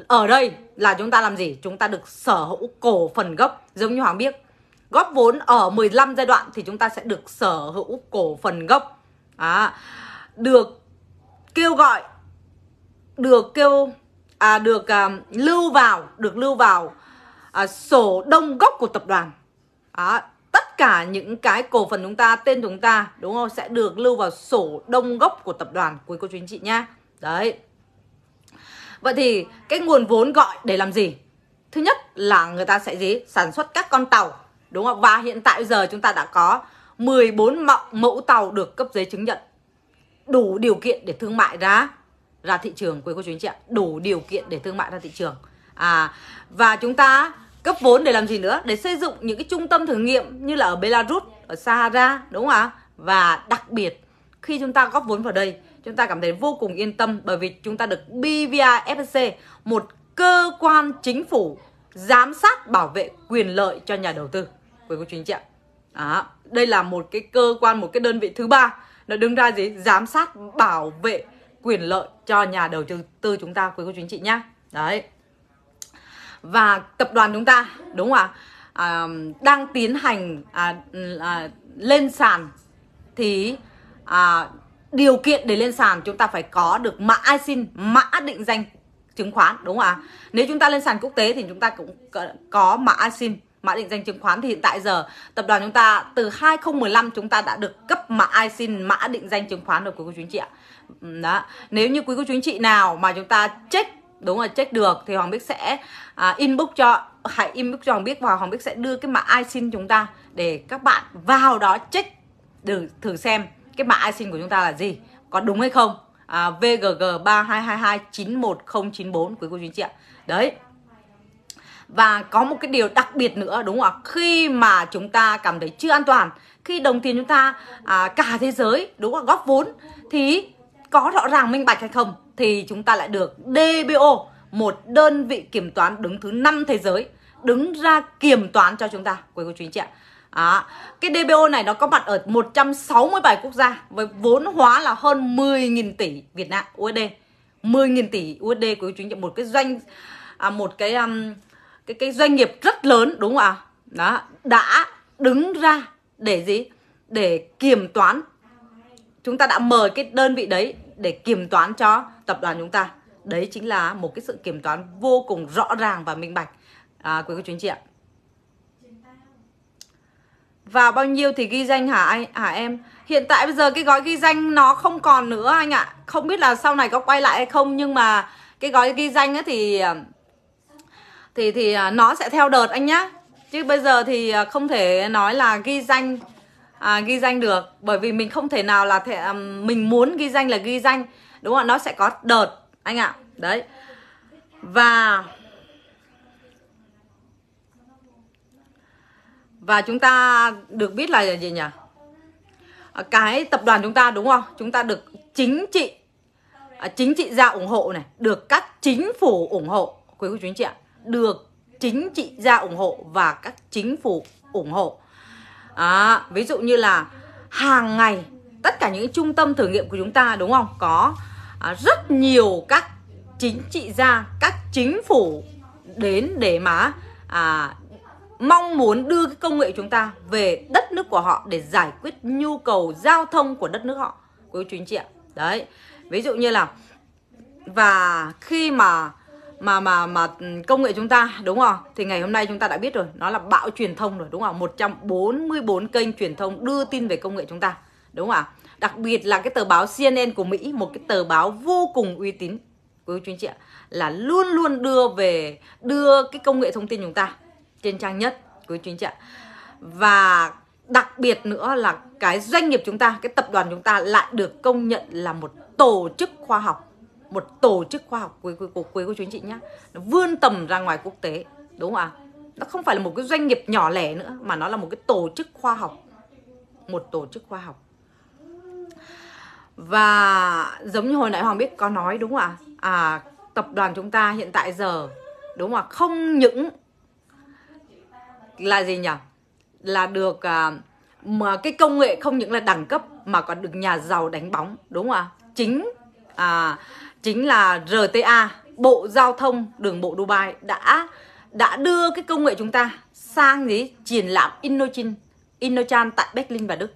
ở đây là chúng ta làm gì chúng ta được sở hữu cổ phần gốc giống như hoàng biết góp vốn ở 15 giai đoạn thì chúng ta sẽ được sở hữu cổ phần gốc đó. được kêu gọi được kêu à, được à, lưu vào được lưu vào à, sổ đông gốc của tập đoàn à, tất cả những cái cổ phần chúng ta tên chúng ta đúng không sẽ được lưu vào sổ đông gốc của tập đoàn quý cô chú anh chị nhá đấy vậy thì cái nguồn vốn gọi để làm gì thứ nhất là người ta sẽ gì sản xuất các con tàu đúng không và hiện tại giờ chúng ta đã có 14 mẫu tàu được cấp giấy chứng nhận đủ điều kiện để thương mại ra ra thị trường quý cô chú anh chị ạ đủ điều kiện để thương mại ra thị trường à và chúng ta cấp vốn để làm gì nữa để xây dựng những cái trung tâm thử nghiệm như là ở Belarus ở Sahara đúng không ạ và đặc biệt khi chúng ta góp vốn vào đây chúng ta cảm thấy vô cùng yên tâm bởi vì chúng ta được BVI FSC một cơ quan chính phủ giám sát bảo vệ quyền lợi cho nhà đầu tư quý cô chú anh chị ạ à, đây là một cái cơ quan một cái đơn vị thứ ba nó đứng ra gì giám sát bảo vệ quyền lợi cho nhà đầu tư tư chúng ta quý cô chú anh chị nhá đấy và tập đoàn chúng ta đúng không ạ à, đang tiến hành à, à, lên sàn thì à, điều kiện để lên sàn chúng ta phải có được mã ISIN mã định danh chứng khoán đúng không ạ nếu chúng ta lên sàn quốc tế thì chúng ta cũng có mã ISIN mã định danh chứng khoán thì hiện tại giờ tập đoàn chúng ta từ 2015 chúng ta đã được cấp mã ISIN mã định danh chứng khoán rồi quý cô chú anh chị ạ. Đó. Nếu như quý cô chú anh chị nào mà chúng ta check đúng là check được thì Hoàng Bích sẽ à, inbox cho hãy inbox cho Hoàng Bích và Hoàng Bích sẽ đưa cái mã ISIN chúng ta để các bạn vào đó check thử, thử xem cái mã ISIN của chúng ta là gì, có đúng hay không. À, VGG 3222 91094 quý cô chú anh chị ạ. Đấy, và có một cái điều đặc biệt nữa đúng không ạ khi mà chúng ta cảm thấy chưa an toàn khi đồng tiền chúng ta à, cả thế giới đúng không góp vốn thì có rõ ràng minh bạch hay không thì chúng ta lại được DBO một đơn vị kiểm toán đứng thứ năm thế giới đứng ra kiểm toán cho chúng ta quý cô chú anh chị ạ à, cái DBO này nó có mặt ở 167 quốc gia với vốn hóa là hơn 10.000 tỷ Việt Nam USD 10.000 tỷ USD của chúng chị một cái doanh à, một cái um, cái cái doanh nghiệp rất lớn đúng không ạ đó đã đứng ra để gì để kiểm toán chúng ta đã mời cái đơn vị đấy để kiểm toán cho tập đoàn chúng ta đấy chính là một cái sự kiểm toán vô cùng rõ ràng và minh bạch à, quý cô chú anh chị ạ và bao nhiêu thì ghi danh hả anh hả em hiện tại bây giờ cái gói ghi danh nó không còn nữa anh ạ không biết là sau này có quay lại hay không nhưng mà cái gói ghi danh ấy thì thì thì à, nó sẽ theo đợt anh nhá chứ bây giờ thì à, không thể nói là ghi danh à, ghi danh được bởi vì mình không thể nào là thể, mình muốn ghi danh là ghi danh đúng không nó sẽ có đợt anh ạ đấy và và chúng ta được biết là gì nhỉ à, cái tập đoàn chúng ta đúng không chúng ta được chính trị chính trị gia ủng hộ này được các chính phủ ủng hộ quý cô chú anh chị ạ được chính trị gia ủng hộ và các chính phủ ủng hộ à, ví dụ như là hàng ngày tất cả những trung tâm thử nghiệm của chúng ta đúng không có à, rất nhiều các chính trị gia các chính phủ đến để mà à, mong muốn đưa cái công nghệ chúng ta về đất nước của họ để giải quyết nhu cầu giao thông của đất nước họ quý chú anh chị đấy ví dụ như là và khi mà mà mà mà ừ, công nghệ chúng ta đúng không? Thì ngày hôm nay chúng ta đã biết rồi, nó là bão truyền thông rồi đúng không? 144 kênh truyền thông đưa tin về công nghệ chúng ta. Đúng không ạ? Đặc biệt là cái tờ báo CNN của Mỹ, một cái tờ báo vô cùng uy tín quý chuyên anh chị ạ, là luôn luôn đưa về đưa cái công nghệ thông tin chúng ta trên trang nhất quý chuyên anh chị ạ. Và đặc biệt nữa là cái doanh nghiệp chúng ta, cái tập đoàn chúng ta lại được công nhận là một tổ chức khoa học một tổ chức khoa học quê, quê, của quê của chú anh chị nhá nó vươn tầm ra ngoài quốc tế đúng không ạ nó không phải là một cái doanh nghiệp nhỏ lẻ nữa mà nó là một cái tổ chức khoa học một tổ chức khoa học và giống như hồi nãy hoàng biết có nói đúng không ạ à tập đoàn chúng ta hiện tại giờ đúng không ạ không những là gì nhỉ là được à, mà cái công nghệ không những là đẳng cấp mà còn được nhà giàu đánh bóng đúng không ạ chính à, chính là RTA Bộ Giao thông Đường bộ Dubai đã đã đưa cái công nghệ chúng ta sang gì triển lãm Innochin Innochan tại Berlin và Đức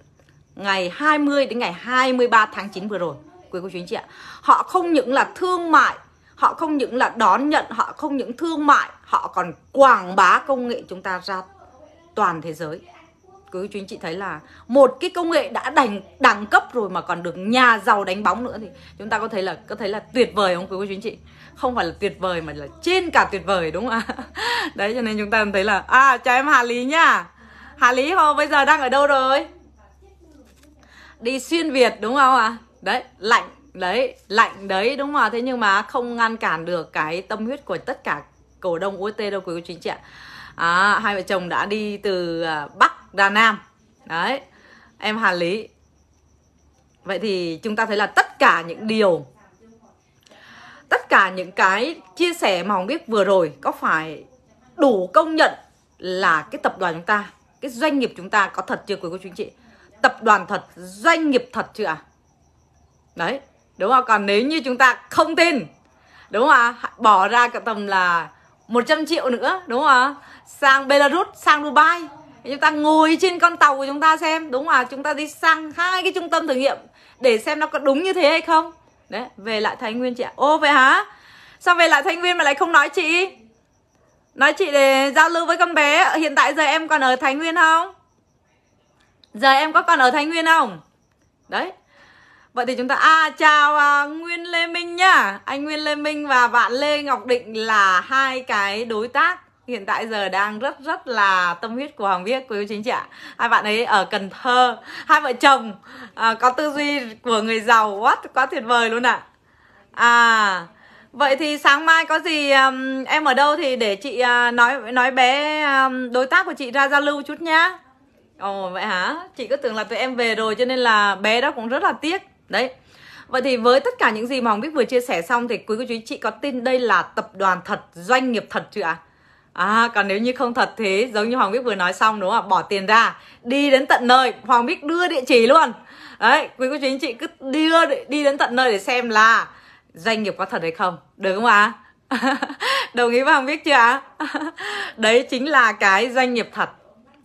ngày 20 đến ngày 23 tháng 9 vừa rồi quý cô chú anh chị ạ họ không những là thương mại họ không những là đón nhận họ không những thương mại họ còn quảng bá công nghệ chúng ta ra toàn thế giới cứ chính chị thấy là một cái công nghệ đã đành đẳng cấp rồi mà còn được nhà giàu đánh bóng nữa thì chúng ta có thấy là có thấy là tuyệt vời không quý cô chú anh chị không phải là tuyệt vời mà là trên cả tuyệt vời đúng không ạ đấy cho nên chúng ta thấy là à chào em hà lý nhá hà lý không bây giờ đang ở đâu rồi đi xuyên việt đúng không ạ đấy lạnh đấy lạnh đấy đúng mà thế nhưng mà không ngăn cản được cái tâm huyết của tất cả cổ đông UT đâu quý cô chú anh chị ạ à, hai vợ chồng đã đi từ à, bắc Đà Nam đấy em Hà Lý vậy thì chúng ta thấy là tất cả những điều tất cả những cái chia sẻ mà Hồng biết vừa rồi có phải đủ công nhận là cái tập đoàn chúng ta cái doanh nghiệp chúng ta có thật chưa quý cô chú anh chị tập đoàn thật doanh nghiệp thật chưa ạ đấy đúng không còn nếu như chúng ta không tin đúng không ạ bỏ ra cả tầm là 100 triệu nữa đúng không ạ sang Belarus sang Dubai chúng ta ngồi trên con tàu của chúng ta xem đúng là chúng ta đi sang hai cái trung tâm thử nghiệm để xem nó có đúng như thế hay không đấy về lại thái nguyên chị ạ ô vậy hả sao về lại thái nguyên mà lại không nói chị nói chị để giao lưu với con bé hiện tại giờ em còn ở thái nguyên không giờ em có còn ở thái nguyên không đấy Vậy thì chúng ta à, chào à, Nguyên Lê Minh nhá Anh Nguyên Lê Minh và bạn Lê Ngọc Định là hai cái đối tác hiện tại giờ đang rất rất là tâm huyết của Hoàng Viết, cô yêu chính chị ạ. Hai bạn ấy ở Cần Thơ, hai vợ chồng à, có tư duy của người giàu quá quá tuyệt vời luôn ạ. À. à vậy thì sáng mai có gì um, em ở đâu thì để chị uh, nói nói bé um, đối tác của chị ra giao lưu chút nhá. Ồ vậy hả? Chị cứ tưởng là tụi em về rồi cho nên là bé đó cũng rất là tiếc. Đấy. Vậy thì với tất cả những gì mà Hồng Bích vừa chia sẻ xong thì quý cô chú chị có tin đây là tập đoàn thật, doanh nghiệp thật chưa ạ? À? à còn nếu như không thật thế giống như hoàng bích vừa nói xong đúng không bỏ tiền ra đi đến tận nơi hoàng bích đưa địa chỉ luôn đấy quý cô chú anh chị cứ đưa đi đến tận nơi để xem là doanh nghiệp có thật hay không được không ạ à? đồng ý với hoàng bích chưa ạ đấy chính là cái doanh nghiệp thật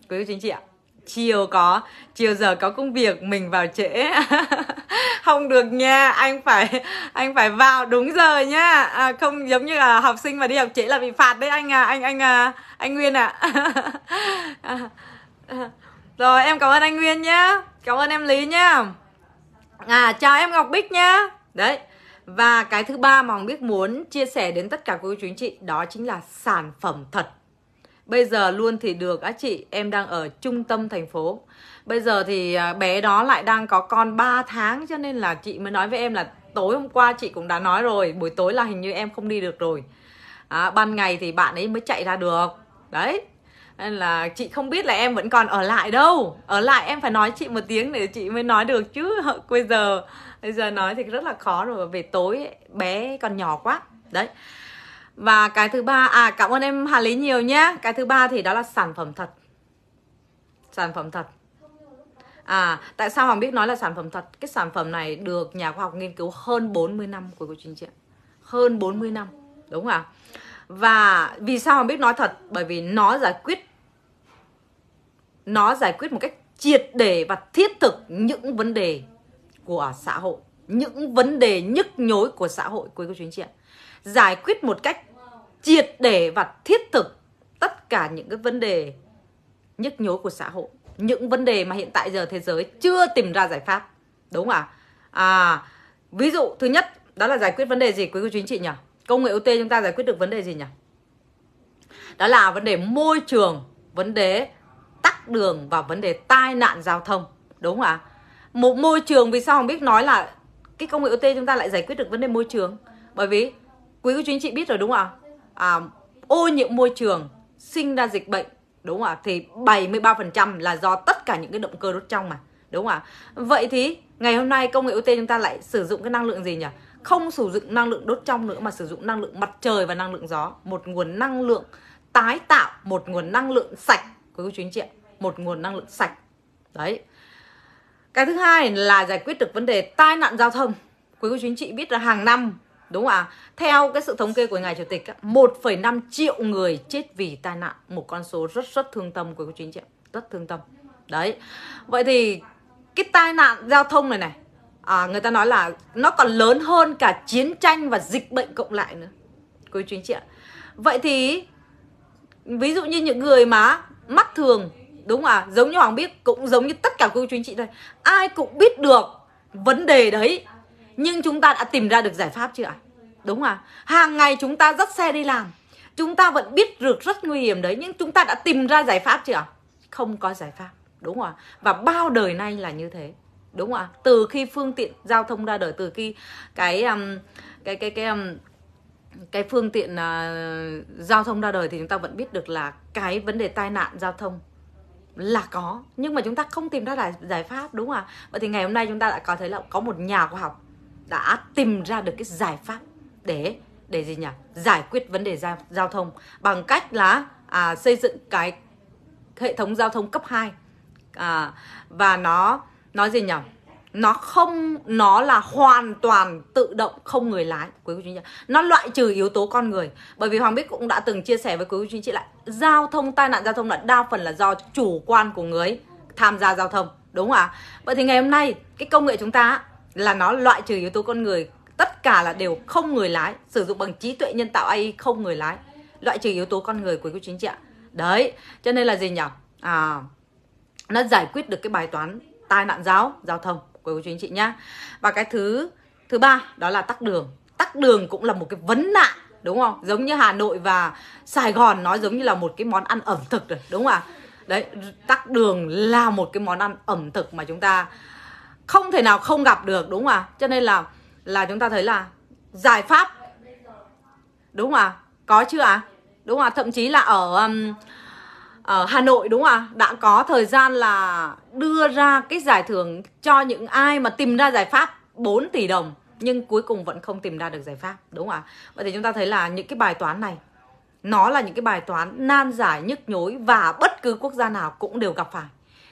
quý cô chú anh chị ạ chiều có chiều giờ có công việc mình vào trễ không được nha anh phải anh phải vào đúng giờ nhá à, không giống như là học sinh mà đi học trễ là bị phạt đấy anh à anh anh à, anh nguyên ạ à. rồi em cảm ơn anh nguyên nhá cảm ơn em lý nhá à chào em ngọc bích nhá đấy và cái thứ ba mà Hồng Biết muốn chia sẻ đến tất cả quý chú anh chị đó chính là sản phẩm thật Bây giờ luôn thì được á chị, em đang ở trung tâm thành phố. Bây giờ thì à, bé đó lại đang có con 3 tháng cho nên là chị mới nói với em là tối hôm qua chị cũng đã nói rồi, buổi tối là hình như em không đi được rồi. À, ban ngày thì bạn ấy mới chạy ra được. Đấy. Nên là chị không biết là em vẫn còn ở lại đâu. Ở lại em phải nói chị một tiếng để chị mới nói được chứ. Bây giờ bây giờ nói thì rất là khó rồi về tối ấy, bé còn nhỏ quá. Đấy và cái thứ ba à cảm ơn em Hà Lý nhiều nhé cái thứ ba thì đó là sản phẩm thật sản phẩm thật à tại sao Hoàng biết nói là sản phẩm thật cái sản phẩm này được nhà khoa học nghiên cứu hơn 40 năm của cô chính chị hơn 40 năm đúng không ạ và vì sao Hoàng biết nói thật bởi vì nó giải quyết nó giải quyết một cách triệt để và thiết thực những vấn đề của xã hội những vấn đề nhức nhối của xã hội quý cô chú anh giải quyết một cách triệt để và thiết thực tất cả những cái vấn đề nhức nhối của xã hội những vấn đề mà hiện tại giờ thế giới chưa tìm ra giải pháp đúng không ạ à ví dụ thứ nhất đó là giải quyết vấn đề gì quý cô chú anh chị nhỉ công nghệ ưu tiên chúng ta giải quyết được vấn đề gì nhỉ đó là vấn đề môi trường vấn đề tắc đường và vấn đề tai nạn giao thông đúng không ạ một môi trường vì sao không biết nói là cái công nghệ ưu tiên chúng ta lại giải quyết được vấn đề môi trường bởi vì quý cô chú anh chị biết rồi đúng không ạ à, ô nhiễm môi trường sinh ra dịch bệnh đúng không ạ thì 73% là do tất cả những cái động cơ đốt trong mà đúng không ạ vậy thì ngày hôm nay công nghệ UT chúng ta lại sử dụng cái năng lượng gì nhỉ không sử dụng năng lượng đốt trong nữa mà sử dụng năng lượng mặt trời và năng lượng gió một nguồn năng lượng tái tạo một nguồn năng lượng sạch quý cô chú anh chị một nguồn năng lượng sạch đấy cái thứ hai là giải quyết được vấn đề tai nạn giao thông quý cô chú anh chị biết là hàng năm đúng không ạ? Theo cái sự thống kê của ngài chủ tịch 1,5 triệu người chết vì tai nạn, một con số rất rất thương tâm của cô chính chị rất thương tâm. Đấy. Vậy thì cái tai nạn giao thông này này à, người ta nói là nó còn lớn hơn cả chiến tranh và dịch bệnh cộng lại nữa. cô chính chị ạ. Vậy thì ví dụ như những người mà mắt thường đúng không ạ giống như hoàng biết cũng giống như tất cả cô chính anh chị đây ai cũng biết được vấn đề đấy nhưng chúng ta đã tìm ra được giải pháp chưa ạ đúng không ạ hàng ngày chúng ta dắt xe đi làm chúng ta vẫn biết được rất nguy hiểm đấy nhưng chúng ta đã tìm ra giải pháp chưa ạ không có giải pháp đúng không ạ và bao đời nay là như thế đúng không ạ từ khi phương tiện giao thông ra đời từ khi cái um, cái cái cái um, cái phương tiện uh, giao thông ra đời thì chúng ta vẫn biết được là cái vấn đề tai nạn giao thông là có nhưng mà chúng ta không tìm ra giải, giải pháp đúng không ạ vậy thì ngày hôm nay chúng ta đã có thấy là có một nhà khoa học đã tìm ra được cái giải pháp để để gì nhỉ giải quyết vấn đề giao, giao thông bằng cách là à, xây dựng cái hệ thống giao thông cấp 2 à, và nó nói gì nhỉ nó không nó là hoàn toàn tự động không người lái quý vị chính chị nó loại trừ yếu tố con người bởi vì hoàng bích cũng đã từng chia sẻ với quý vị chính chị lại giao thông tai nạn giao thông là đa phần là do chủ quan của người tham gia giao thông đúng không ạ vậy thì ngày hôm nay cái công nghệ chúng ta là nó loại trừ yếu tố con người tất cả là đều không người lái sử dụng bằng trí tuệ nhân tạo AI không người lái loại trừ yếu tố con người của cô chính trị ạ đấy cho nên là gì nhỉ à nó giải quyết được cái bài toán tai nạn giáo giao thông của cô chính trị nhá và cái thứ thứ ba đó là tắc đường tắc đường cũng là một cái vấn nạn đúng không giống như hà nội và sài gòn nói giống như là một cái món ăn ẩm thực rồi đúng không ạ đấy tắc đường là một cái món ăn ẩm thực mà chúng ta không thể nào không gặp được đúng không ạ cho nên là là chúng ta thấy là giải pháp đúng không ạ có chưa ạ đúng không ạ thậm chí là ở um, ở Hà Nội đúng không ạ đã có thời gian là đưa ra cái giải thưởng cho những ai mà tìm ra giải pháp 4 tỷ đồng nhưng cuối cùng vẫn không tìm ra được giải pháp đúng không ạ vậy thì chúng ta thấy là những cái bài toán này nó là những cái bài toán nan giải nhức nhối và bất cứ quốc gia nào cũng đều gặp phải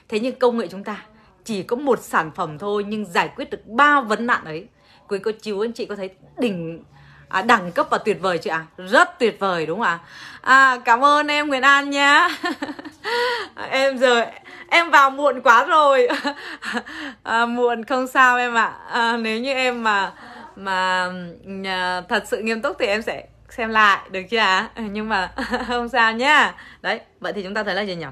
thế nhưng công nghệ chúng ta chỉ có một sản phẩm thôi nhưng giải quyết được ba vấn nạn ấy quý cô chú anh chị có thấy đỉnh à, đẳng cấp và tuyệt vời chị ạ à? rất tuyệt vời đúng không ạ à? à, cảm ơn em Nguyễn An nhá em giờ em vào muộn quá rồi à, muộn không sao em ạ à. à, nếu như em mà mà à, thật sự nghiêm túc thì em sẽ xem lại được chưa ạ à? nhưng mà không sao nhá đấy vậy thì chúng ta thấy là gì nhỉ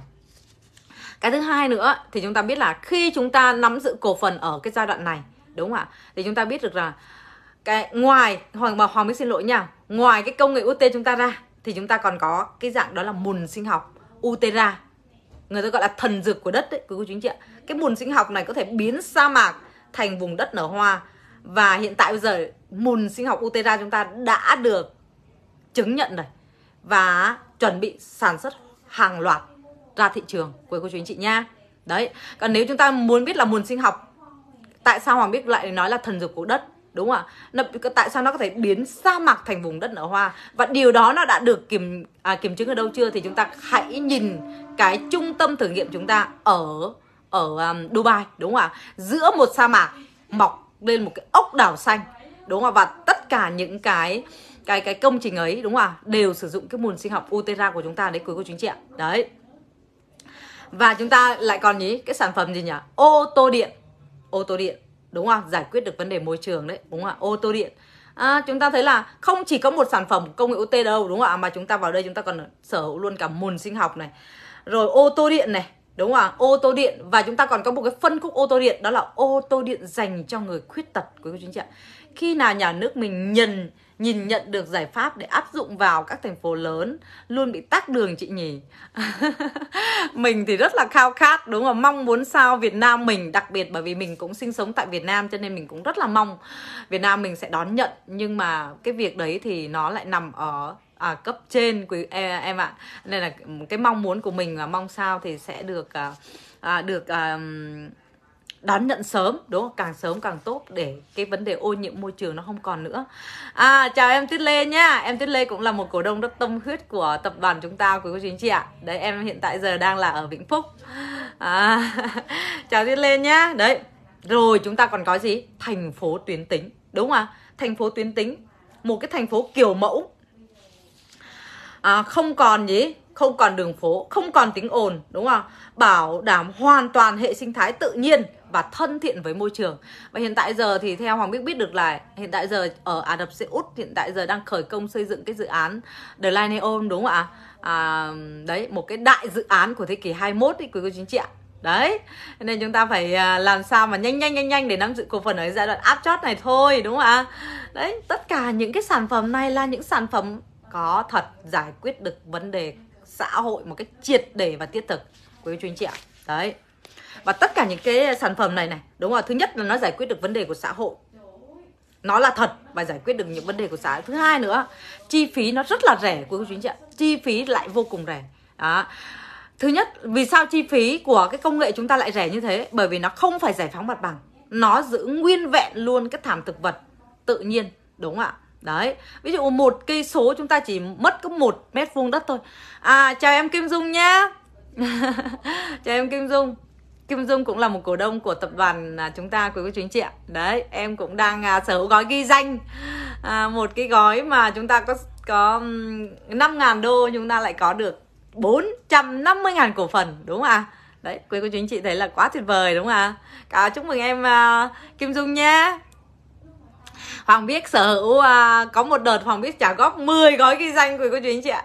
cái thứ hai nữa thì chúng ta biết là khi chúng ta nắm giữ cổ phần ở cái giai đoạn này đúng không ạ thì chúng ta biết được là cái ngoài hoàng mà hoàng mới xin lỗi nha ngoài cái công nghệ ut chúng ta ra thì chúng ta còn có cái dạng đó là mùn sinh học utera người ta gọi là thần dược của đất đấy quý cô chú anh chị ạ cái mùn sinh học này có thể biến sa mạc thành vùng đất nở hoa và hiện tại bây giờ mùn sinh học utera chúng ta đã được chứng nhận rồi và chuẩn bị sản xuất hàng loạt ra thị trường của cô chú anh chị nha đấy còn nếu chúng ta muốn biết là nguồn sinh học tại sao hoàng biết lại nói là thần dược của đất đúng không ạ tại sao nó có thể biến sa mạc thành vùng đất nở hoa và điều đó nó đã được kiểm à, kiểm chứng ở đâu chưa thì chúng ta hãy nhìn cái trung tâm thử nghiệm chúng ta ở ở um, Dubai đúng không ạ giữa một sa mạc mọc lên một cái ốc đảo xanh đúng không ạ và tất cả những cái cái cái công trình ấy đúng không ạ đều sử dụng cái nguồn sinh học Utera của chúng ta đấy quý cô chú anh chị ạ đấy và chúng ta lại còn nhí cái sản phẩm gì nhỉ ô tô điện ô tô điện đúng không giải quyết được vấn đề môi trường đấy đúng không ạ ô tô điện à, chúng ta thấy là không chỉ có một sản phẩm công nghệ ô OT đâu đúng không ạ mà chúng ta vào đây chúng ta còn sở hữu luôn cả mùn sinh học này rồi ô tô điện này đúng không ạ ô tô điện và chúng ta còn có một cái phân khúc ô tô điện đó là ô tô điện dành cho người khuyết tật quý cô chú anh chị ạ khi nào nhà nước mình nhận nhìn nhận được giải pháp để áp dụng vào các thành phố lớn luôn bị tắc đường chị nhỉ mình thì rất là khao khát đúng không mong muốn sao Việt Nam mình đặc biệt bởi vì mình cũng sinh sống tại Việt Nam cho nên mình cũng rất là mong Việt Nam mình sẽ đón nhận nhưng mà cái việc đấy thì nó lại nằm ở à, cấp trên quý em, ạ nên là cái mong muốn của mình là mong sao thì sẽ được à, à được à, đón nhận sớm đúng không càng sớm càng tốt để cái vấn đề ô nhiễm môi trường nó không còn nữa à, chào em Tuyết Lê nhá em Tuyết Lê cũng là một cổ đông rất tâm huyết của tập đoàn chúng ta quý cô chú anh chị ạ đấy em hiện tại giờ đang là ở Vĩnh Phúc à, chào Tuyết Lê nhá đấy rồi chúng ta còn có gì thành phố tuyến tính đúng không ạ thành phố tuyến tính một cái thành phố kiểu mẫu à, không còn gì không còn đường phố không còn tiếng ồn đúng không bảo đảm hoàn toàn hệ sinh thái tự nhiên và thân thiện với môi trường và hiện tại giờ thì theo Hoàng Bích biết được là hiện tại giờ ở Ả Rập Xê Út hiện tại giờ đang khởi công xây dựng cái dự án The Lineum đúng không ạ à, đấy một cái đại dự án của thế kỷ 21 ấy quý cô chính chị ạ đấy nên chúng ta phải à, làm sao mà nhanh nhanh nhanh nhanh để nắm giữ cổ phần ở giai đoạn áp chót này thôi đúng không ạ đấy tất cả những cái sản phẩm này là những sản phẩm có thật giải quyết được vấn đề xã hội một cách triệt để và thiết thực quý cô chú anh chị ạ đấy và tất cả những cái ờ, sản phẩm này này đúng không thứ nhất là nó giải quyết được vấn đề của xã hội nó là thật và giải quyết được những vấn đề của xã hội. thứ hai nữa chi phí nó rất là rẻ của quý chị ạ chi phí lại vô cùng rẻ đó thứ nhất vì sao chi phí của cái công nghệ chúng ta lại rẻ như thế bởi vì nó không phải giải phóng mặt bằng nó giữ nguyên vẹn luôn cái thảm thực vật tự nhiên đúng không ạ đấy ví dụ một cây số chúng ta chỉ mất có một mét vuông đất thôi à chào em kim dung nhé chào em kim dung Kim Dung cũng là một cổ đông của tập đoàn à, chúng ta quý cô chú anh chị ạ. Đấy, em cũng đang à, sở hữu gói ghi danh. À, một cái gói mà chúng ta có có 5.000 đô chúng ta lại có được 450.000 cổ phần đúng không ạ? À? Đấy, quý cô chú anh chị thấy là quá tuyệt vời đúng không ạ? À? Cả chúc mừng em à, Kim Dung nhé. Hoàng biết sở hữu uh, có một đợt Hoàng biết trả góp 10 gói ghi danh của cô chú anh chị ạ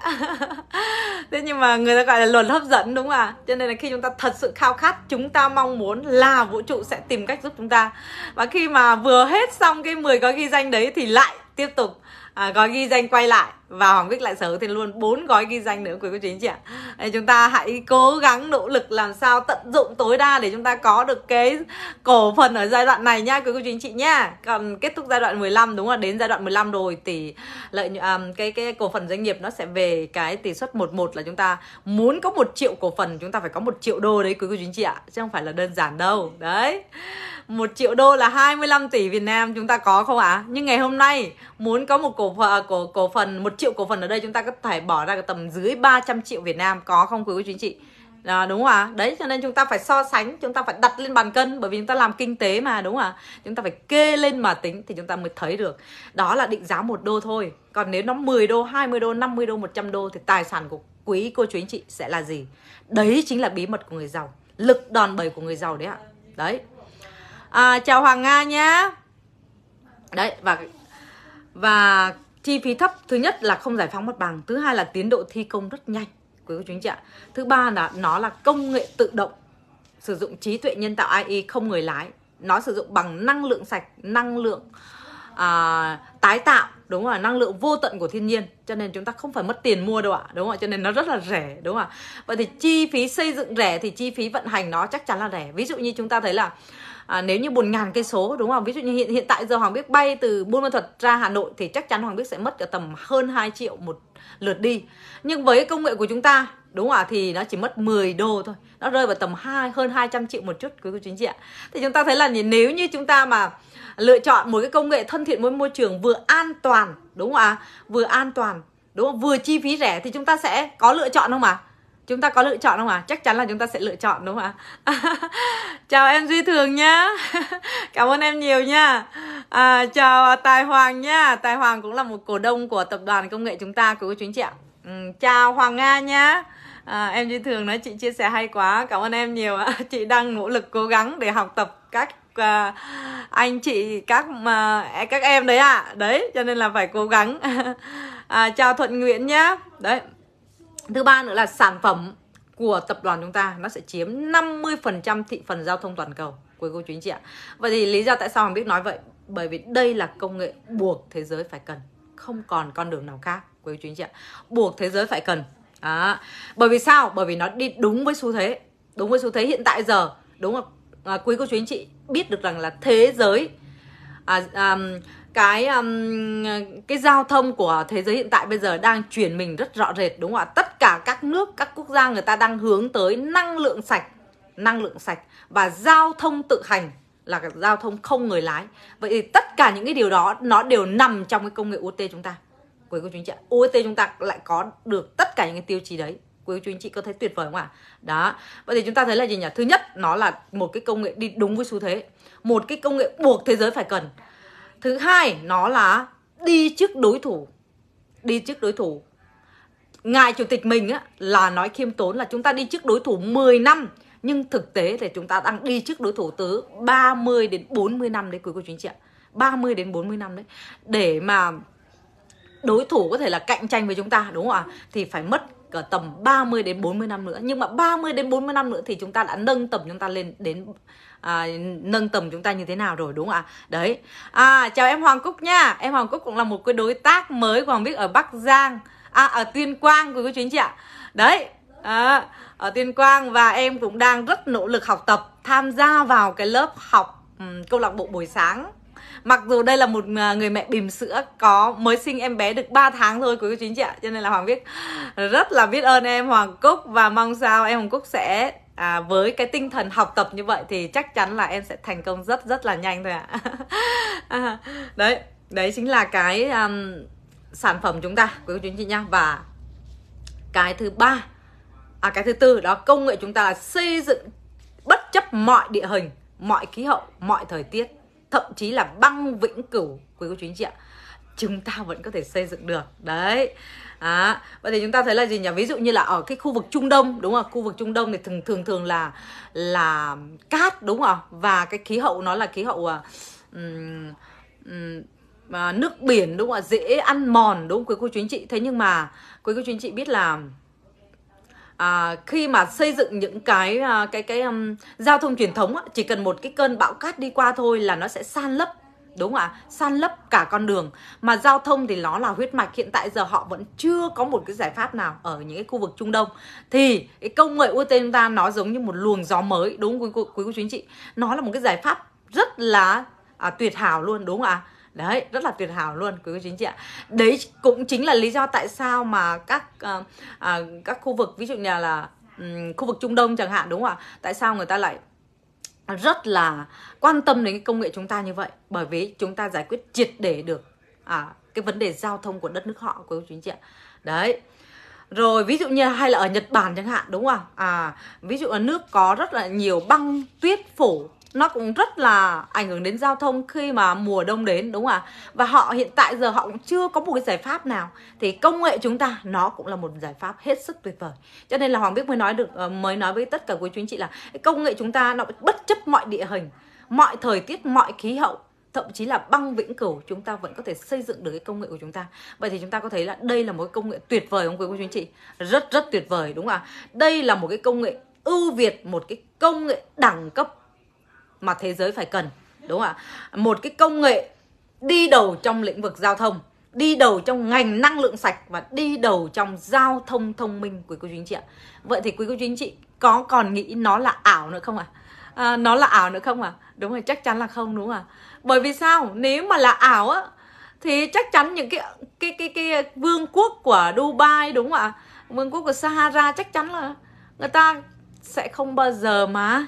thế nhưng mà người ta gọi là luật hấp dẫn đúng không ạ cho nên là khi chúng ta thật sự khao khát chúng ta mong muốn là vũ trụ sẽ tìm cách giúp chúng ta và khi mà vừa hết xong cái 10 gói ghi danh đấy thì lại tiếp tục à, gói ghi danh quay lại và Hoàng Bích lại sở hữu thêm luôn bốn gói ghi danh nữa quý cô chú anh chị ạ. À. Chúng ta hãy cố gắng nỗ lực làm sao tận dụng tối đa để chúng ta có được cái cổ phần ở giai đoạn này nha quý cô chú anh chị nha. Còn kết thúc giai đoạn 15 đúng là đến giai đoạn 15 rồi thì lợi um, cái cái cổ phần doanh nghiệp nó sẽ về cái tỷ suất 11 là chúng ta muốn có một triệu cổ phần chúng ta phải có một triệu đô đấy quý cô chú anh chị ạ, chứ không phải là đơn giản đâu. Đấy. một triệu đô là 25 tỷ Việt Nam chúng ta có không ạ? À? Nhưng ngày hôm nay muốn có một cổ à, cổ cổ phần một triệu cổ phần ở đây chúng ta có thể bỏ ra tầm dưới 300 triệu Việt Nam có không quý cô chú anh chị à, đúng không ạ đấy cho nên chúng ta phải so sánh chúng ta phải đặt lên bàn cân bởi vì chúng ta làm kinh tế mà đúng không ạ chúng ta phải kê lên mà tính thì chúng ta mới thấy được đó là định giá một đô thôi còn nếu nó 10 đô 20 đô 50 đô 100 đô thì tài sản của quý cô chú anh chị sẽ là gì đấy chính là bí mật của người giàu lực đòn bẩy của người giàu đấy ạ đấy à, chào hoàng nga nhé đấy và và chi phí thấp thứ nhất là không giải phóng mặt bằng thứ hai là tiến độ thi công rất nhanh quý cô chú anh chị ạ thứ ba là nó là công nghệ tự động sử dụng trí tuệ nhân tạo AI không người lái nó sử dụng bằng năng lượng sạch năng lượng à, tái tạo đúng không ạ năng lượng vô tận của thiên nhiên cho nên chúng ta không phải mất tiền mua đâu ạ đúng không ạ cho nên nó rất là rẻ đúng không ạ vậy thì chi phí xây dựng rẻ thì chi phí vận hành nó chắc chắn là rẻ ví dụ như chúng ta thấy là à, nếu như buồn ngàn cây số đúng không ví dụ như hiện hiện tại giờ hoàng biết bay từ buôn ma thuật ra hà nội thì chắc chắn hoàng biết sẽ mất ở tầm hơn 2 triệu một lượt đi nhưng với công nghệ của chúng ta đúng không ạ thì nó chỉ mất 10 đô thôi nó rơi vào tầm hai hơn 200 triệu một chút quý cô chính anh chị ạ thì chúng ta thấy là nếu như chúng ta mà lựa chọn một cái công nghệ thân thiện với môi trường vừa an toàn đúng không ạ vừa an toàn đúng không vừa chi phí rẻ thì chúng ta sẽ có lựa chọn không ạ à? chúng ta có lựa chọn không ạ à? chắc chắn là chúng ta sẽ lựa chọn đúng không ạ chào em duy thường nhá cảm ơn em nhiều nha à, chào tài hoàng nhá tài hoàng cũng là một cổ đông của tập đoàn công nghệ chúng ta của quý chị ạ ừ, chào hoàng nga nhá à, em duy thường nói chị chia sẻ hay quá cảm ơn em nhiều ạ chị đang nỗ lực cố gắng để học tập các à, anh chị các mà à, các em đấy ạ à. đấy cho nên là phải cố gắng à, chào thuận nguyễn nhá đấy Thứ ba nữa là sản phẩm của tập đoàn chúng ta nó sẽ chiếm 50% thị phần giao thông toàn cầu quý cô chú anh chị ạ. Vậy thì lý do tại sao Hoàng biết nói vậy? Bởi vì đây là công nghệ buộc thế giới phải cần, không còn con đường nào khác quý cô chú anh chị ạ. Buộc thế giới phải cần. À, bởi vì sao? Bởi vì nó đi đúng với xu thế, đúng với xu thế hiện tại giờ. Đúng không? À, quý cô chú anh chị biết được rằng là thế giới à, à, cái um, cái giao thông của thế giới hiện tại bây giờ đang chuyển mình rất rõ rệt đúng không ạ tất cả các nước các quốc gia người ta đang hướng tới năng lượng sạch năng lượng sạch và giao thông tự hành là giao thông không người lái vậy thì tất cả những cái điều đó nó đều nằm trong cái công nghệ OT chúng ta quý cô chú anh chị OT chúng ta lại có được tất cả những cái tiêu chí đấy quý cô chú anh chị có thấy tuyệt vời không ạ đó vậy thì chúng ta thấy là gì nhỉ thứ nhất nó là một cái công nghệ đi đúng với xu thế một cái công nghệ buộc thế giới phải cần thứ hai nó là đi trước đối thủ đi trước đối thủ ngài chủ tịch mình á, là nói khiêm tốn là chúng ta đi trước đối thủ 10 năm nhưng thực tế thì chúng ta đang đi trước đối thủ tới 30 đến 40 năm đấy quý cô chú anh chị ạ 30 đến 40 năm đấy để mà đối thủ có thể là cạnh tranh với chúng ta đúng không ạ thì phải mất cả tầm 30 đến 40 năm nữa nhưng mà 30 đến 40 năm nữa thì chúng ta đã nâng tầm chúng ta lên đến à, nâng tầm chúng ta như thế nào rồi đúng không ạ đấy à, chào em Hoàng Cúc nha em Hoàng Cúc cũng là một cái đối tác mới của Hoàng Bích ở Bắc Giang à ở Tuyên Quang quý cô chú anh chị ạ đấy à, ở Tuyên Quang và em cũng đang rất nỗ lực học tập tham gia vào cái lớp học um, câu lạc bộ buổi sáng mặc dù đây là một à, người mẹ bìm sữa có mới sinh em bé được 3 tháng thôi quý cô chú anh chị ạ cho nên là hoàng biết rất là biết ơn em hoàng cúc và mong sao em hoàng cúc sẽ à, với cái tinh thần học tập như vậy thì chắc chắn là em sẽ thành công rất rất là nhanh thôi ạ à. đấy đấy chính là cái um, sản phẩm chúng ta quý cô chú chị nha và cái thứ ba à cái thứ tư đó công nghệ chúng ta là xây dựng bất chấp mọi địa hình mọi khí hậu mọi thời tiết thậm chí là băng vĩnh cửu quý cô chú anh chị ạ chúng ta vẫn có thể xây dựng được đấy à, vậy thì chúng ta thấy là gì nhỉ ví dụ như là ở cái khu vực trung đông đúng không khu vực trung đông thì thường thường thường là là cát đúng không và cái khí hậu nó là khí hậu um, um, nước biển đúng không ạ dễ ăn mòn đúng không quý cô chú anh chị thế nhưng mà quý cô chú anh chị biết là à, khi mà xây dựng những cái à, cái cái um, giao thông truyền thống á, chỉ cần một cái cơn bão cát đi qua thôi là nó sẽ san lấp đúng không ạ san lấp cả con đường mà giao thông thì nó là huyết mạch hiện tại giờ họ vẫn chưa có một cái giải pháp nào ở những cái khu vực trung đông thì cái công nghệ ut chúng ta nó giống như một luồng gió mới đúng không quý cô chú anh chị nó là một cái giải pháp rất là à, tuyệt hảo luôn đúng không ạ đấy rất là tuyệt hảo luôn quý cô chú anh chị ạ đấy cũng chính là lý do tại sao mà các à, à, các khu vực ví dụ như là um, khu vực trung đông chẳng hạn đúng không ạ tại sao người ta lại rất là quan tâm đến cái công nghệ chúng ta như vậy bởi vì chúng ta giải quyết triệt để được à, cái vấn đề giao thông của đất nước họ của quý anh chị đấy rồi ví dụ như hay là ở Nhật Bản chẳng hạn đúng không à ví dụ ở nước có rất là nhiều băng tuyết phủ nó cũng rất là ảnh hưởng đến giao thông khi mà mùa đông đến đúng không ạ? Và họ hiện tại giờ họ cũng chưa có một cái giải pháp nào thì công nghệ chúng ta nó cũng là một giải pháp hết sức tuyệt vời. Cho nên là Hoàng biết mới nói được ờ, mới nói với tất cả quý chú anh chị là công nghệ chúng ta nó bất chấp mọi địa hình, mọi thời tiết, mọi khí hậu thậm chí là băng vĩnh cửu chúng ta vẫn có thể xây dựng được cái công nghệ của chúng ta vậy thì chúng ta có thấy là đây là một công nghệ tuyệt vời không quý cô chú anh chị rất rất tuyệt vời đúng không ạ đây là một cái công nghệ ưu việt một cái công nghệ đẳng cấp mà thế giới phải cần đúng không ạ một cái công nghệ đi đầu trong lĩnh vực giao thông đi đầu trong ngành năng lượng sạch và đi đầu trong giao thông thông minh quý cô chú anh chị ạ vậy thì quý cô chú anh chị có còn nghĩ nó là ảo nữa không ạ à? à, nó là ảo nữa không ạ à? đúng rồi chắc chắn là không đúng không ạ bởi vì sao nếu mà là ảo á thì chắc chắn những cái cái cái cái vương quốc của Dubai đúng không ạ vương quốc của Sahara chắc chắn là người ta sẽ không bao giờ mà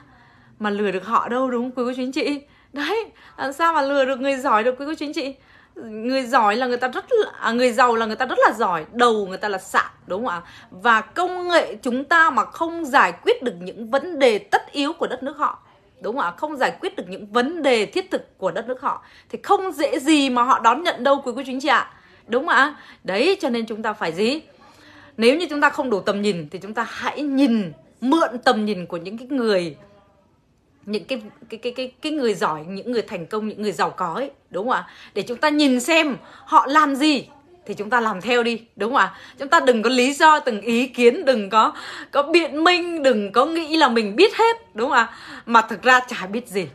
mà lừa được họ đâu đúng không quý cô chú anh chị đấy làm sao mà lừa được người giỏi được quý cô chú anh chị người giỏi là người ta rất là, à, người giàu là người ta rất là giỏi đầu người ta là sạn đúng không ạ và công nghệ chúng ta mà không giải quyết được những vấn đề tất yếu của đất nước họ đúng không ạ không giải quyết được những vấn đề thiết thực của đất nước họ thì không dễ gì mà họ đón nhận đâu quý cô chú anh chị ạ đúng không ạ đấy cho nên chúng ta phải gì nếu như chúng ta không đủ tầm nhìn thì chúng ta hãy nhìn mượn tầm nhìn của những cái người những cái cái cái cái cái người giỏi những người thành công những người giàu có ấy đúng không ạ để chúng ta nhìn xem họ làm gì thì chúng ta làm theo đi đúng không ạ chúng ta đừng có lý do từng ý kiến đừng có có biện minh đừng có nghĩ là mình biết hết đúng không ạ mà thực ra chả biết gì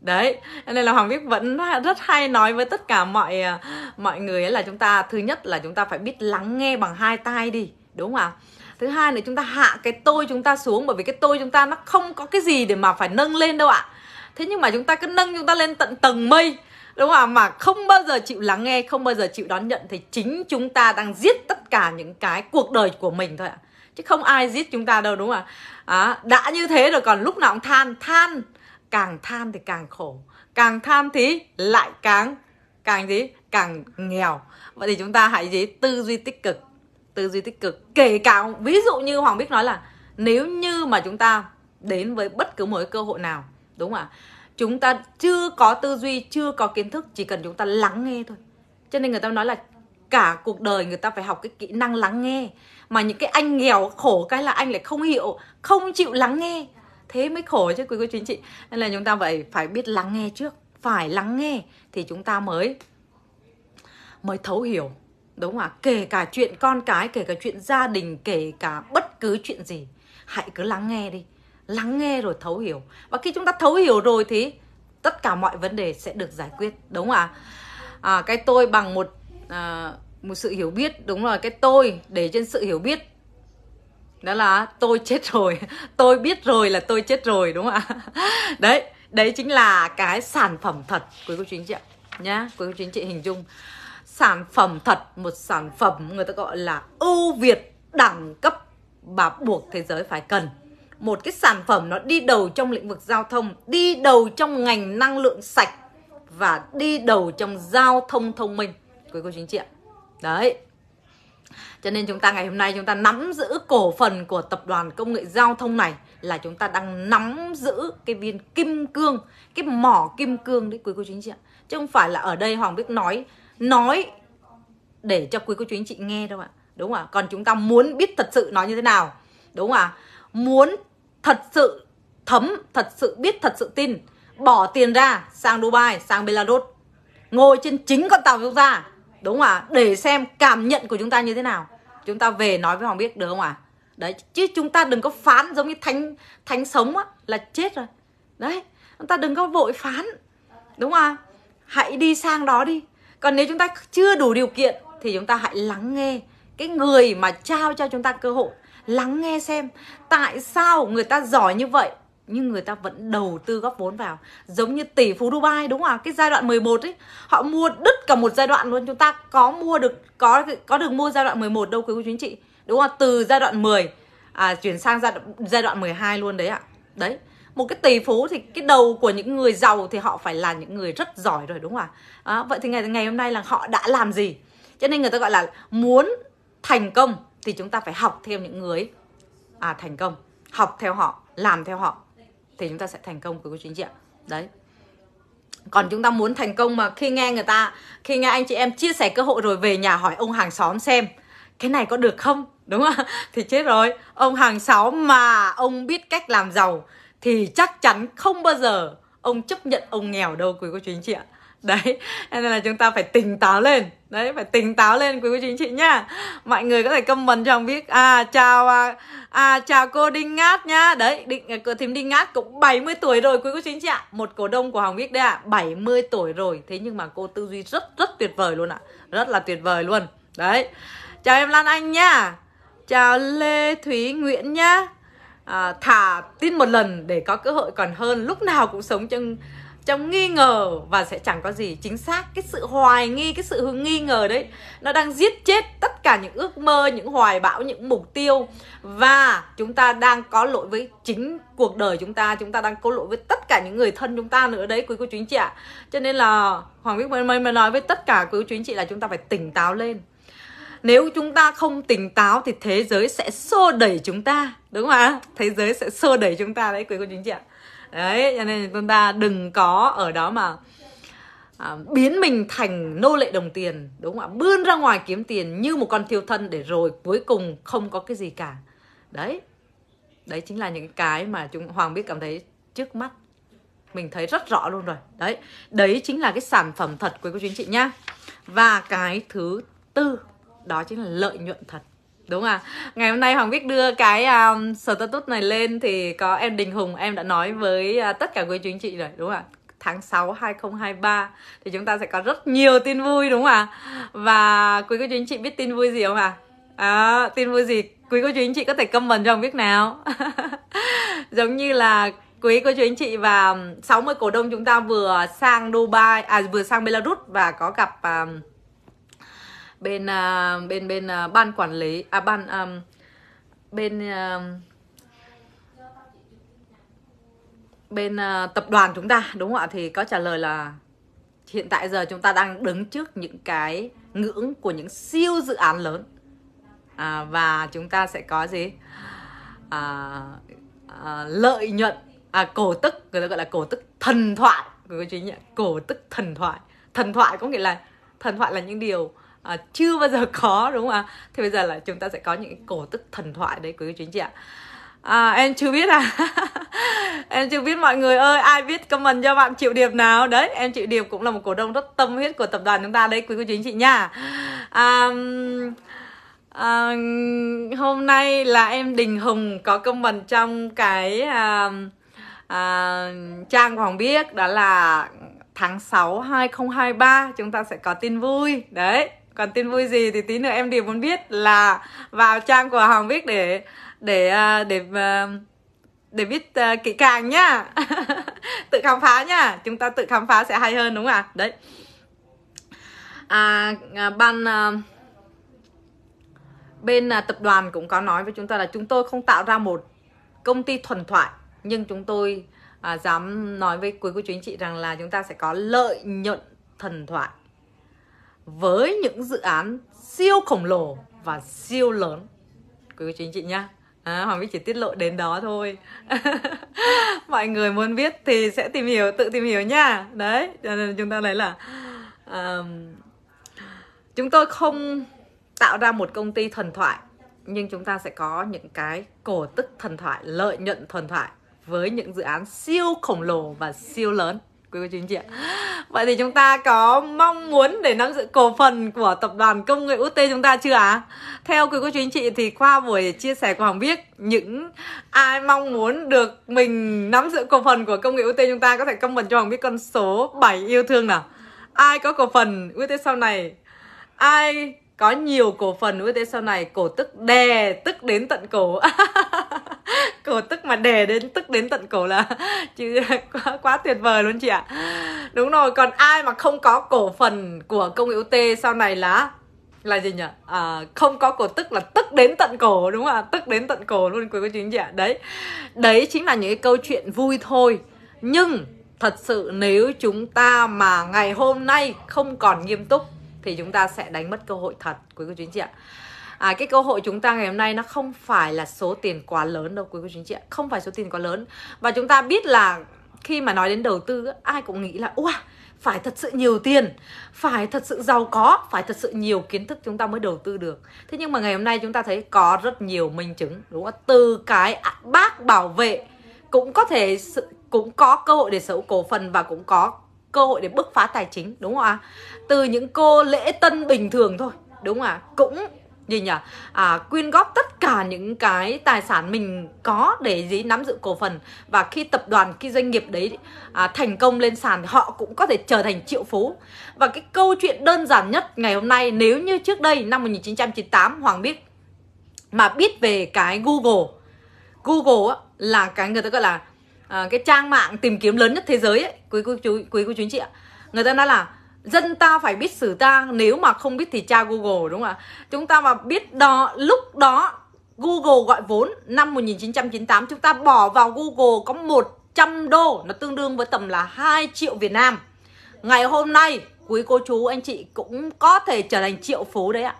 đấy nên là hoàng viết vẫn rất hay nói với tất cả mọi à, mọi người ấy là chúng ta thứ nhất là chúng ta phải biết lắng nghe bằng hai tai đi đúng không ạ thứ hai là chúng ta hạ cái tôi chúng ta xuống bởi vì cái tôi chúng ta nó không có cái gì để mà phải nâng lên đâu ạ thế nhưng mà chúng ta cứ nâng chúng ta lên tận tầng mây đúng không ạ mà không bao giờ chịu lắng nghe không bao giờ chịu đón nhận thì chính chúng ta đang giết tất cả những cái cuộc đời của mình thôi ạ chứ không ai giết chúng ta đâu đúng không ạ à, đã như thế rồi còn lúc nào cũng than than càng than thì càng khổ càng than thì lại càng càng gì càng nghèo vậy thì chúng ta hãy gì tư duy tích cực tư duy tích cực kể cả ví dụ như hoàng bích nói là nếu như mà chúng ta đến với bất cứ một cái cơ hội nào đúng không ạ chúng ta chưa có tư duy chưa có kiến thức chỉ cần chúng ta lắng nghe thôi cho nên người ta nói là cả cuộc đời người ta phải học cái kỹ năng lắng nghe mà những cái anh nghèo khổ cái là anh lại không hiểu không chịu lắng nghe thế mới khổ chứ quý cô chú anh chị nên là chúng ta phải phải biết lắng nghe trước phải lắng nghe thì chúng ta mới mới thấu hiểu đúng không ạ kể cả chuyện con cái kể cả chuyện gia đình kể cả bất cứ chuyện gì hãy cứ lắng nghe đi lắng nghe rồi thấu hiểu và khi chúng ta thấu hiểu rồi thì tất cả mọi vấn đề sẽ được giải quyết đúng không ạ à, cái tôi bằng một à, một sự hiểu biết đúng rồi cái tôi để trên sự hiểu biết đó là tôi chết rồi tôi biết rồi là tôi chết rồi đúng không ạ đấy đấy chính là cái sản phẩm thật quý cô chính anh chị nhá quý cô chính anh chị hình dung sản phẩm thật một sản phẩm người ta gọi là ưu việt đẳng cấp và buộc thế giới phải cần một cái sản phẩm nó đi đầu trong lĩnh vực giao thông đi đầu trong ngành năng lượng sạch và đi đầu trong giao thông thông minh quý cô chính trị đấy cho nên chúng ta ngày hôm nay chúng ta nắm giữ cổ phần của tập đoàn công nghệ giao thông này là chúng ta đang nắm giữ cái viên kim cương, cái mỏ kim cương đấy quý cô chính trị ạ. Chứ không phải là ở đây Hoàng Bích nói nói để cho quý cô chú anh chị nghe đâu ạ đúng không ạ còn chúng ta muốn biết thật sự nói như thế nào đúng không ạ muốn thật sự thấm thật sự biết thật sự tin bỏ tiền ra sang Dubai sang Belarus ngồi trên chính con tàu chúng ta đúng không ạ để xem cảm nhận của chúng ta như thế nào chúng ta về nói với họ biết được không ạ đấy chứ chúng ta đừng có phán giống như thánh thánh sống á, là chết rồi đấy chúng ta đừng có vội phán đúng không ạ hãy đi sang đó đi còn nếu chúng ta chưa đủ điều kiện thì chúng ta hãy lắng nghe cái người mà trao cho chúng ta cơ hội lắng nghe xem tại sao người ta giỏi như vậy nhưng người ta vẫn đầu tư góp vốn vào giống như tỷ phú Dubai đúng không ạ cái giai đoạn 11 ấy họ mua đứt cả một giai đoạn luôn chúng ta có mua được có có được mua giai đoạn 11 đâu quý cô chú anh chị đúng không từ giai đoạn 10 à, chuyển sang giai đoạn, giai đoạn 12 luôn đấy ạ đấy một cái tỷ phú thì cái đầu của những người giàu thì họ phải là những người rất giỏi rồi đúng không ạ à, vậy thì ngày ngày hôm nay là họ đã làm gì cho nên người ta gọi là muốn thành công thì chúng ta phải học theo những người à thành công học theo họ làm theo họ thì chúng ta sẽ thành công của cô chú anh đấy còn chúng ta muốn thành công mà khi nghe người ta khi nghe anh chị em chia sẻ cơ hội rồi về nhà hỏi ông hàng xóm xem cái này có được không đúng không thì chết rồi ông hàng xóm mà ông biết cách làm giàu thì chắc chắn không bao giờ ông chấp nhận ông nghèo đâu quý cô chú anh chị ạ đấy nên là chúng ta phải tỉnh táo lên đấy phải tỉnh táo lên quý cô chú anh chị nhá mọi người có thể comment cho ông biết à chào à, à chào cô đinh ngát nhá đấy định à, cô thím đinh ngát cũng 70 tuổi rồi quý cô chú anh chị ạ một cổ đông của hồng biết đấy ạ à, 70 tuổi rồi thế nhưng mà cô tư duy rất rất tuyệt vời luôn ạ rất là tuyệt vời luôn đấy chào em lan anh nhá chào lê thúy nguyễn nhá à, thà tin một lần để có cơ hội còn hơn lúc nào cũng sống trong trong nghi ngờ và sẽ chẳng có gì chính xác cái sự hoài nghi cái sự hướng nghi ngờ đấy nó đang giết chết tất cả những ước mơ những hoài bão những mục tiêu và chúng ta đang có lỗi với chính cuộc đời chúng ta chúng ta đang có lỗi với tất cả những người thân chúng ta nữa đấy quý cô chú anh chị ạ cho nên là hoàng biết mới nói với tất cả quý cô chú anh chị là chúng ta phải tỉnh táo lên nếu chúng ta không tỉnh táo thì thế giới sẽ xô đẩy chúng ta đúng không ạ thế giới sẽ xô đẩy chúng ta đấy quý cô chính chị ạ đấy cho nên chúng ta đừng có ở đó mà à, biến mình thành nô lệ đồng tiền đúng không ạ bươn ra ngoài kiếm tiền như một con thiêu thân để rồi cuối cùng không có cái gì cả đấy đấy chính là những cái mà chúng hoàng biết cảm thấy trước mắt mình thấy rất rõ luôn rồi đấy đấy chính là cái sản phẩm thật quý cô chú anh chị nhá và cái thứ tư đó chính là lợi nhuận thật đúng không ạ? ngày hôm nay hoàng bích đưa cái um, status này lên thì có em đình hùng em đã nói với uh, tất cả quý chính chị rồi đúng không ạ? tháng 6 2023 thì chúng ta sẽ có rất nhiều tin vui đúng không ạ? Và quý cô chú anh chị biết tin vui gì không ạ? À? à, tin vui gì quý cô chú anh chị có thể comment cho biết nào. Giống như là quý cô chú anh chị và 60 um, cổ đông chúng ta vừa sang Dubai à vừa sang Belarus và có gặp um, bên uh, bên bên uh, ban quản lý à ban um, bên uh, bên uh, tập đoàn chúng ta đúng không ạ thì có trả lời là hiện tại giờ chúng ta đang đứng trước những cái ngưỡng của những siêu dự án lớn à, và chúng ta sẽ có gì à, à, lợi nhuận à, cổ tức người ta gọi là cổ tức thần thoại người có chính nhỉ cổ tức thần thoại thần thoại có nghĩa là thần thoại là những điều à, chưa bao giờ có đúng không ạ thì bây giờ là chúng ta sẽ có những cổ tức thần thoại đấy quý vị chính chị ạ à, em chưa biết à em chưa biết mọi người ơi ai biết comment cho bạn chịu điệp nào đấy em chịu điệp cũng là một cổ đông rất tâm huyết của tập đoàn chúng ta đấy quý cô chú anh chị nha à, à, hôm nay là em đình hùng có comment trong cái à, à, trang của hoàng biết đó là tháng 6 2023 chúng ta sẽ có tin vui đấy còn tin vui gì thì tí nữa em đều muốn biết là vào trang của hoàng viết để để ờ, để ờ, để biết ờ, kỹ càng nhá tự khám phá nhá chúng ta tự khám phá sẽ hay hơn đúng không ạ đấy à, à ban bên tập đoàn cũng có nói với chúng ta là chúng tôi không tạo ra một công ty thuần thoại nhưng chúng tôi à, dám nói với quý cô chú anh chị rằng là chúng ta sẽ có lợi nhuận thần thoại với những dự án siêu khổng lồ và siêu lớn quý cô chú anh chị nhá à, hoàng bích chỉ tiết lộ đến đó thôi mọi người muốn biết thì sẽ tìm hiểu tự tìm hiểu nha đấy chúng ta lấy là um, chúng tôi không tạo ra một công ty thần thoại nhưng chúng ta sẽ có những cái cổ tức thần thoại lợi nhuận thần thoại với những dự án siêu khổng lồ và siêu lớn quý cô chú anh chị ạ Vậy thì chúng ta có mong muốn để nắm giữ cổ phần của tập đoàn công nghệ UT chúng ta chưa ạ? À? Theo quý cô chú anh chị thì qua buổi chia sẻ của Hoàng biết những ai mong muốn được mình nắm giữ cổ phần của công nghệ UT chúng ta có thể comment cho Hoàng biết con số 7 yêu thương nào. Ai có cổ phần UT sau này? Ai có nhiều cổ phần USD sau này cổ tức đè tức đến tận cổ cổ tức mà đè đến tức đến tận cổ là chứ quá, quá tuyệt vời luôn chị ạ đúng rồi còn ai mà không có cổ phần của công hữu T sau này là là gì nhỉ à, không có cổ tức là tức đến tận cổ đúng không ạ tức đến tận cổ luôn quý cô chú anh chị ạ đấy đấy chính là những cái câu chuyện vui thôi nhưng thật sự nếu chúng ta mà ngày hôm nay không còn nghiêm túc thì chúng ta sẽ đánh mất cơ hội thật quý cô chú anh chị ạ à, cái cơ hội chúng ta ngày hôm nay nó không phải là số tiền quá lớn đâu quý cô chú anh chị ạ không phải số tiền quá lớn và chúng ta biết là khi mà nói đến đầu tư ai cũng nghĩ là wow phải thật sự nhiều tiền phải thật sự giàu có phải thật sự nhiều kiến thức chúng ta mới đầu tư được thế nhưng mà ngày hôm nay chúng ta thấy có rất nhiều minh chứng đúng không từ cái bác bảo vệ cũng có thể sự cũng có cơ hội để sở hữu cổ phần và cũng có cơ hội để bứt phá tài chính đúng không ạ từ những cô lễ tân bình thường thôi đúng không ạ cũng gì nhỉ à, quyên góp tất cả những cái tài sản mình có để gì nắm giữ cổ phần và khi tập đoàn khi doanh nghiệp đấy à, thành công lên sàn họ cũng có thể trở thành triệu phú và cái câu chuyện đơn giản nhất ngày hôm nay nếu như trước đây năm 1998 Hoàng biết mà biết về cái Google Google là cái người ta gọi là à, cái trang mạng tìm kiếm lớn nhất thế giới ấy, quý cô chú quý cô chú anh chị ạ người ta nói là dân ta phải biết xử ta nếu mà không biết thì tra google đúng không ạ chúng ta mà biết đó lúc đó Google gọi vốn năm 1998 chúng ta bỏ vào Google có 100 đô nó tương đương với tầm là 2 triệu Việt Nam. Ngày hôm nay quý cô chú anh chị cũng có thể trở thành triệu phú đấy ạ.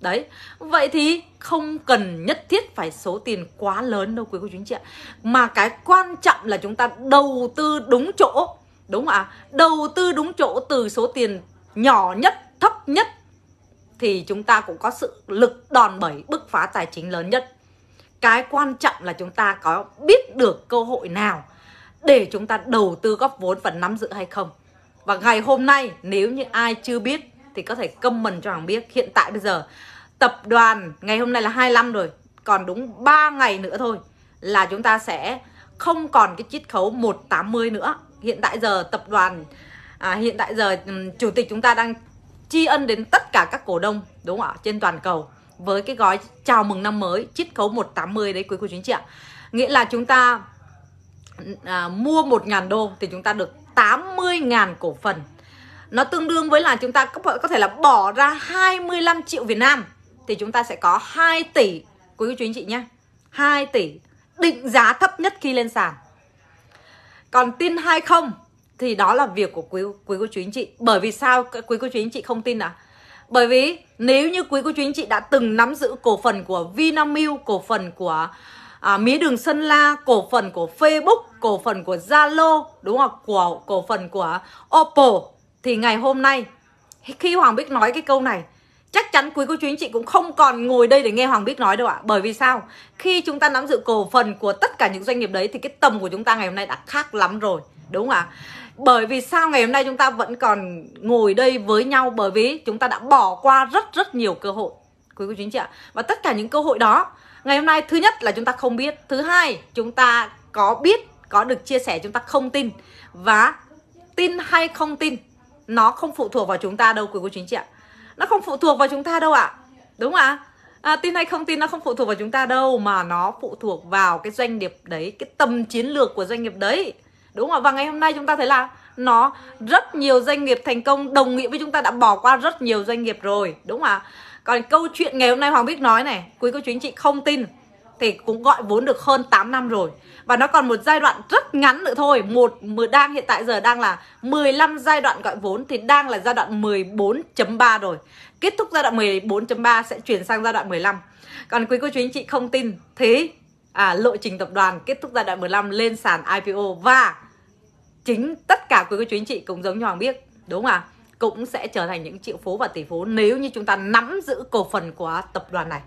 Đấy, vậy thì không cần nhất thiết phải số tiền quá lớn đâu quý cô chú anh chị ạ. Mà cái quan trọng là chúng ta đầu tư đúng chỗ, đúng không ạ? Đầu tư đúng chỗ từ số tiền nhỏ nhất, thấp nhất thì chúng ta cũng có sự lực đòn bẩy bứt phá tài chính lớn nhất. Cái quan trọng là chúng ta có biết được cơ hội nào để chúng ta đầu tư góp vốn và nắm giữ hay không. Và ngày hôm nay nếu như ai chưa biết thì có thể comment cho Hằng biết hiện tại bây giờ tập đoàn ngày hôm nay là 25 rồi còn đúng 3 ngày nữa thôi là chúng ta sẽ không còn cái chiết khấu 180 nữa hiện tại giờ tập đoàn à, hiện tại giờ chủ tịch chúng ta đang tri ân đến tất cả các cổ đông đúng không ạ trên toàn cầu với cái gói chào mừng năm mới chiết khấu 180 đấy quý cô chú chị ạ nghĩa là chúng ta à, mua 1.000 đô thì chúng ta được 80.000 cổ phần nó tương đương với là chúng ta có thể là bỏ ra 25 triệu Việt Nam thì chúng ta sẽ có 2 tỷ quý quý chú anh chị nhé 2 tỷ định giá thấp nhất khi lên sàn còn tin hay không thì đó là việc của quý quý cô chú anh chị bởi vì sao quý cô chú anh chị không tin à bởi vì nếu như quý cô chú anh chị đã từng nắm giữ cổ phần của Vinamilk cổ phần của à, mía đường sơn la cổ phần của Facebook cổ phần của Zalo đúng không của cổ phần của Oppo thì ngày hôm nay khi Hoàng Bích nói cái câu này chắc chắn quý cô chú anh chị cũng không còn ngồi đây để nghe Hoàng Bích nói đâu ạ. Bởi vì sao? Khi chúng ta nắm giữ cổ phần của tất cả những doanh nghiệp đấy thì cái tầm của chúng ta ngày hôm nay đã khác lắm rồi, đúng không ạ? Bởi vì sao ngày hôm nay chúng ta vẫn còn ngồi đây với nhau bởi vì chúng ta đã bỏ qua rất rất nhiều cơ hội quý cô chú anh chị ạ. Và tất cả những cơ hội đó ngày hôm nay thứ nhất là chúng ta không biết, thứ hai chúng ta có biết, có được chia sẻ chúng ta không tin và tin hay không tin nó không phụ thuộc vào chúng ta đâu quý cô chú anh chị ạ nó không phụ thuộc vào chúng ta đâu ạ à. đúng ạ à? tin hay không tin nó không phụ thuộc vào chúng ta đâu mà nó phụ thuộc vào cái doanh nghiệp đấy cái tầm chiến lược của doanh nghiệp đấy đúng không ạ và ngày hôm nay chúng ta thấy là nó rất nhiều doanh nghiệp thành công đồng nghĩa với chúng ta đã bỏ qua rất nhiều doanh nghiệp rồi đúng không ạ còn câu chuyện ngày hôm nay hoàng bích nói này quý cô chú anh chị không tin thì cũng gọi vốn được hơn 8 năm rồi và nó còn một giai đoạn rất ngắn nữa thôi một đang hiện tại giờ đang là 15 giai đoạn gọi vốn thì đang là giai đoạn 14.3 rồi kết thúc giai đoạn 14.3 sẽ chuyển sang giai đoạn 15 còn quý cô chú anh chị không tin thế à, lộ trình tập đoàn kết thúc giai đoạn 15 lên sàn IPO và chính tất cả quý cô chú anh chị cũng giống như Hoàng biết đúng không ạ? À? Cũng sẽ trở thành những triệu phú và tỷ phú nếu như chúng ta nắm giữ cổ phần của tập đoàn này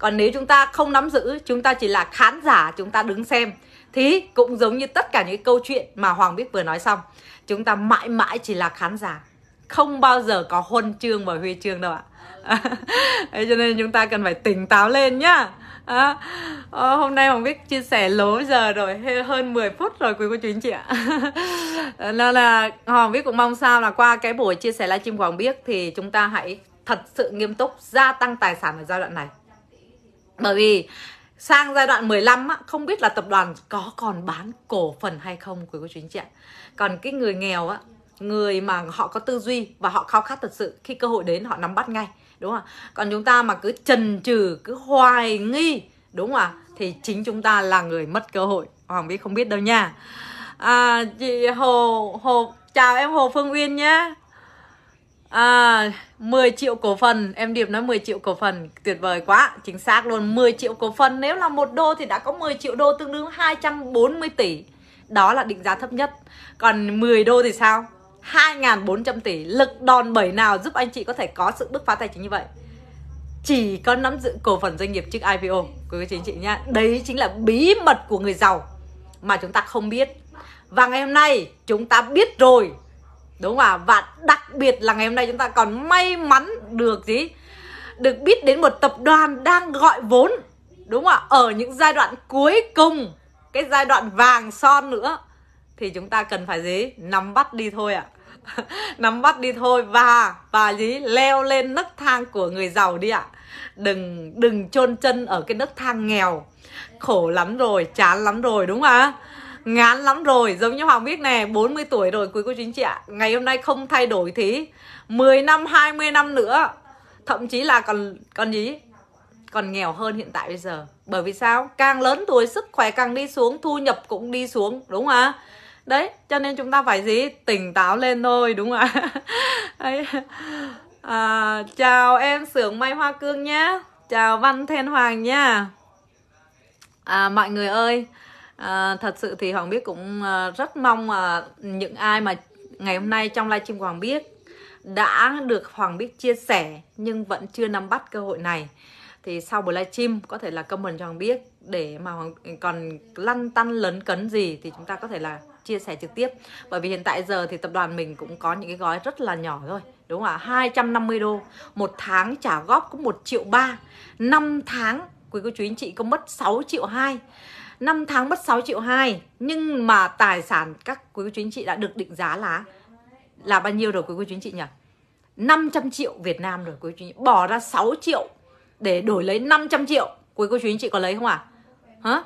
còn nếu chúng ta không nắm giữ chúng ta chỉ là khán giả chúng ta đứng xem thì cũng giống như tất cả những câu chuyện mà hoàng bích vừa nói xong chúng ta mãi mãi chỉ là khán giả không bao giờ có huân chương và huy chương đâu ạ à, cho nên chúng ta cần phải tỉnh táo lên nhá à, ờ, hôm nay hoàng bích chia sẻ lố giờ rồi hơn 10 phút rồi quý cô chú anh chị ạ nên là hoàng bích cũng mong sao là qua cái buổi chia sẻ livestream của hoàng bích thì chúng ta hãy thật sự nghiêm túc gia tăng tài sản ở giai đoạn này bởi vì sang giai đoạn 15 á, không biết là tập đoàn có còn bán cổ phần hay không quý cô chú anh chị ạ. Còn cái người nghèo á, người mà họ có tư duy và họ khao khát thật sự khi cơ hội đến họ nắm bắt ngay đúng không ạ còn chúng ta mà cứ chần chừ cứ hoài nghi đúng không ạ thì chính chúng ta là người mất cơ hội hoàng biết không biết đâu nha à, chị hồ hồ chào em hồ phương uyên nhé À, 10 triệu cổ phần, em Điệp nói 10 triệu cổ phần, tuyệt vời quá, chính xác luôn, 10 triệu cổ phần, nếu là một đô thì đã có 10 triệu đô tương đương 240 tỷ. Đó là định giá thấp nhất. Còn 10 đô thì sao? 2.400 tỷ, lực đòn bẩy nào giúp anh chị có thể có sự bứt phá tài chính như vậy? Chỉ có nắm giữ cổ phần doanh nghiệp trước IPO, quý chị chị nha. Đấy chính là bí mật của người giàu mà chúng ta không biết. Và ngày hôm nay chúng ta biết rồi đúng không ạ và đặc biệt là ngày hôm nay chúng ta còn may mắn được gì được biết đến một tập đoàn đang gọi vốn đúng không ạ ở những giai đoạn cuối cùng cái giai đoạn vàng son nữa thì chúng ta cần phải gì nắm bắt đi thôi ạ à. nắm bắt đi thôi và và gì leo lên nấc thang của người giàu đi ạ à. đừng đừng chôn chân ở cái nấc thang nghèo khổ lắm rồi chán lắm rồi đúng không ạ ngán lắm rồi giống như hoàng biết nè 40 tuổi rồi quý cô chính trị chị ạ ngày hôm nay không thay đổi thì 10 năm 20 năm nữa thậm chí là còn còn gì còn nghèo hơn hiện tại bây giờ bởi vì sao càng lớn tuổi sức khỏe càng đi xuống thu nhập cũng đi xuống đúng không ạ đấy cho nên chúng ta phải gì tỉnh táo lên thôi đúng không ạ à, chào em sưởng may hoa cương nhé chào văn then hoàng nha à, mọi người ơi À, thật sự thì hoàng biết cũng à, rất mong những ai mà ngày hôm nay trong livestream của hoàng biết đã được hoàng biết chia sẻ nhưng vẫn chưa nắm bắt cơ hội này thì sau buổi livestream có thể là comment cho hoàng biết để mà hoàng còn lăn tăn lấn cấn gì thì chúng ta có thể là chia sẻ trực tiếp bởi vì hiện tại giờ thì tập đoàn mình cũng có những cái gói rất là nhỏ thôi đúng không ạ 250 đô một tháng trả góp cũng một triệu ba năm tháng quý cô chú anh chị có mất 6 triệu hai 5 tháng mất 6 triệu 2 nhưng mà tài sản các quý cô chú anh chị đã được định giá là là bao nhiêu rồi quý cô chú anh chị nhỉ? 500 triệu Việt Nam rồi quý cô chú anh chị. Bỏ ra 6 triệu để đổi lấy 500 triệu. Quý cô chú anh chị có lấy không ạ? À? Hả?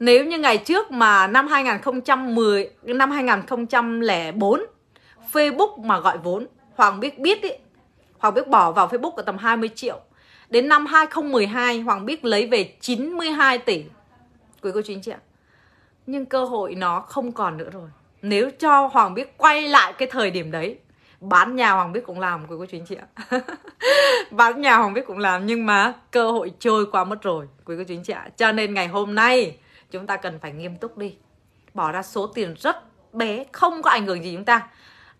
Nếu như ngày trước mà năm 2010 năm 2004 Facebook mà gọi vốn Hoàng biết biết ý, Hoàng biết bỏ vào Facebook ở tầm 20 triệu. Đến năm 2012 Hoàng biết lấy về 92 tỷ Quý cô chú anh chị ạ Nhưng cơ hội nó không còn nữa rồi Nếu cho Hoàng biết quay lại cái thời điểm đấy Bán nhà Hoàng biết cũng làm quý cô chú anh chị ạ Bán nhà Hoàng biết cũng làm Nhưng mà cơ hội trôi qua mất rồi Quý cô chú anh chị ạ Cho nên ngày hôm nay Chúng ta cần phải nghiêm túc đi Bỏ ra số tiền rất bé Không có ảnh hưởng gì chúng ta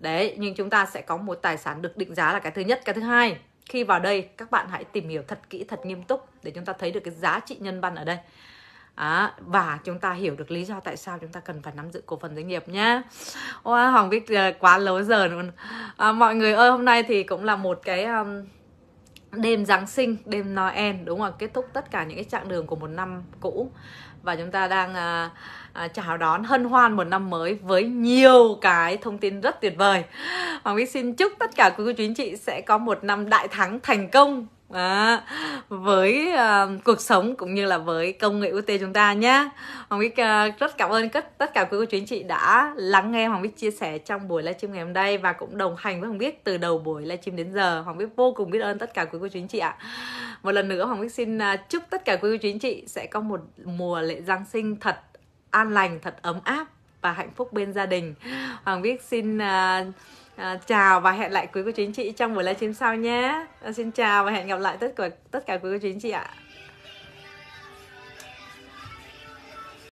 Đấy, nhưng chúng ta sẽ có một tài sản được định giá là cái thứ nhất, cái thứ hai. Khi vào đây, các bạn hãy tìm hiểu thật kỹ, thật nghiêm túc để chúng ta thấy được cái giá trị nhân văn ở đây. À, và chúng ta hiểu được lý do tại sao chúng ta cần phải nắm giữ cổ phần doanh nghiệp nhé. Wow, Hoàng Vích ờ, quá lâu giờ luôn. À, mọi người ơi, hôm nay thì cũng là một cái um, đêm Giáng sinh, đêm Noel đúng không? Kết thúc tất cả những cái chặng đường của một năm cũ và chúng ta đang à, à, chào đón hân hoan một năm mới với nhiều cái thông tin rất tuyệt vời. Hoàng Vích xin chúc tất cả quý cô chú anh chị sẽ có một năm đại thắng thành công à, với uh, cuộc sống cũng như là với công nghệ UT chúng ta nhé Hoàng Bích uh, rất cảm ơn tất tất cả quý cô chú anh chị đã lắng nghe Hoàng Bích chia sẻ trong buổi livestream ngày hôm nay và cũng đồng hành với Hoàng Bích từ đầu buổi livestream đến giờ Hoàng Bích vô cùng biết ơn tất cả quý cô chú anh chị ạ một lần nữa Hoàng Bích xin uh, chúc tất cả quý cô chú anh chị sẽ có một mùa lễ Giáng sinh thật an lành thật ấm áp và hạnh phúc bên gia đình Hoàng Bích xin uh, À, chào và hẹn lại quý cô chú anh chị trong buổi livestream sau nhé à, xin chào và hẹn gặp lại tất cả tất cả quý cô chú anh chị ạ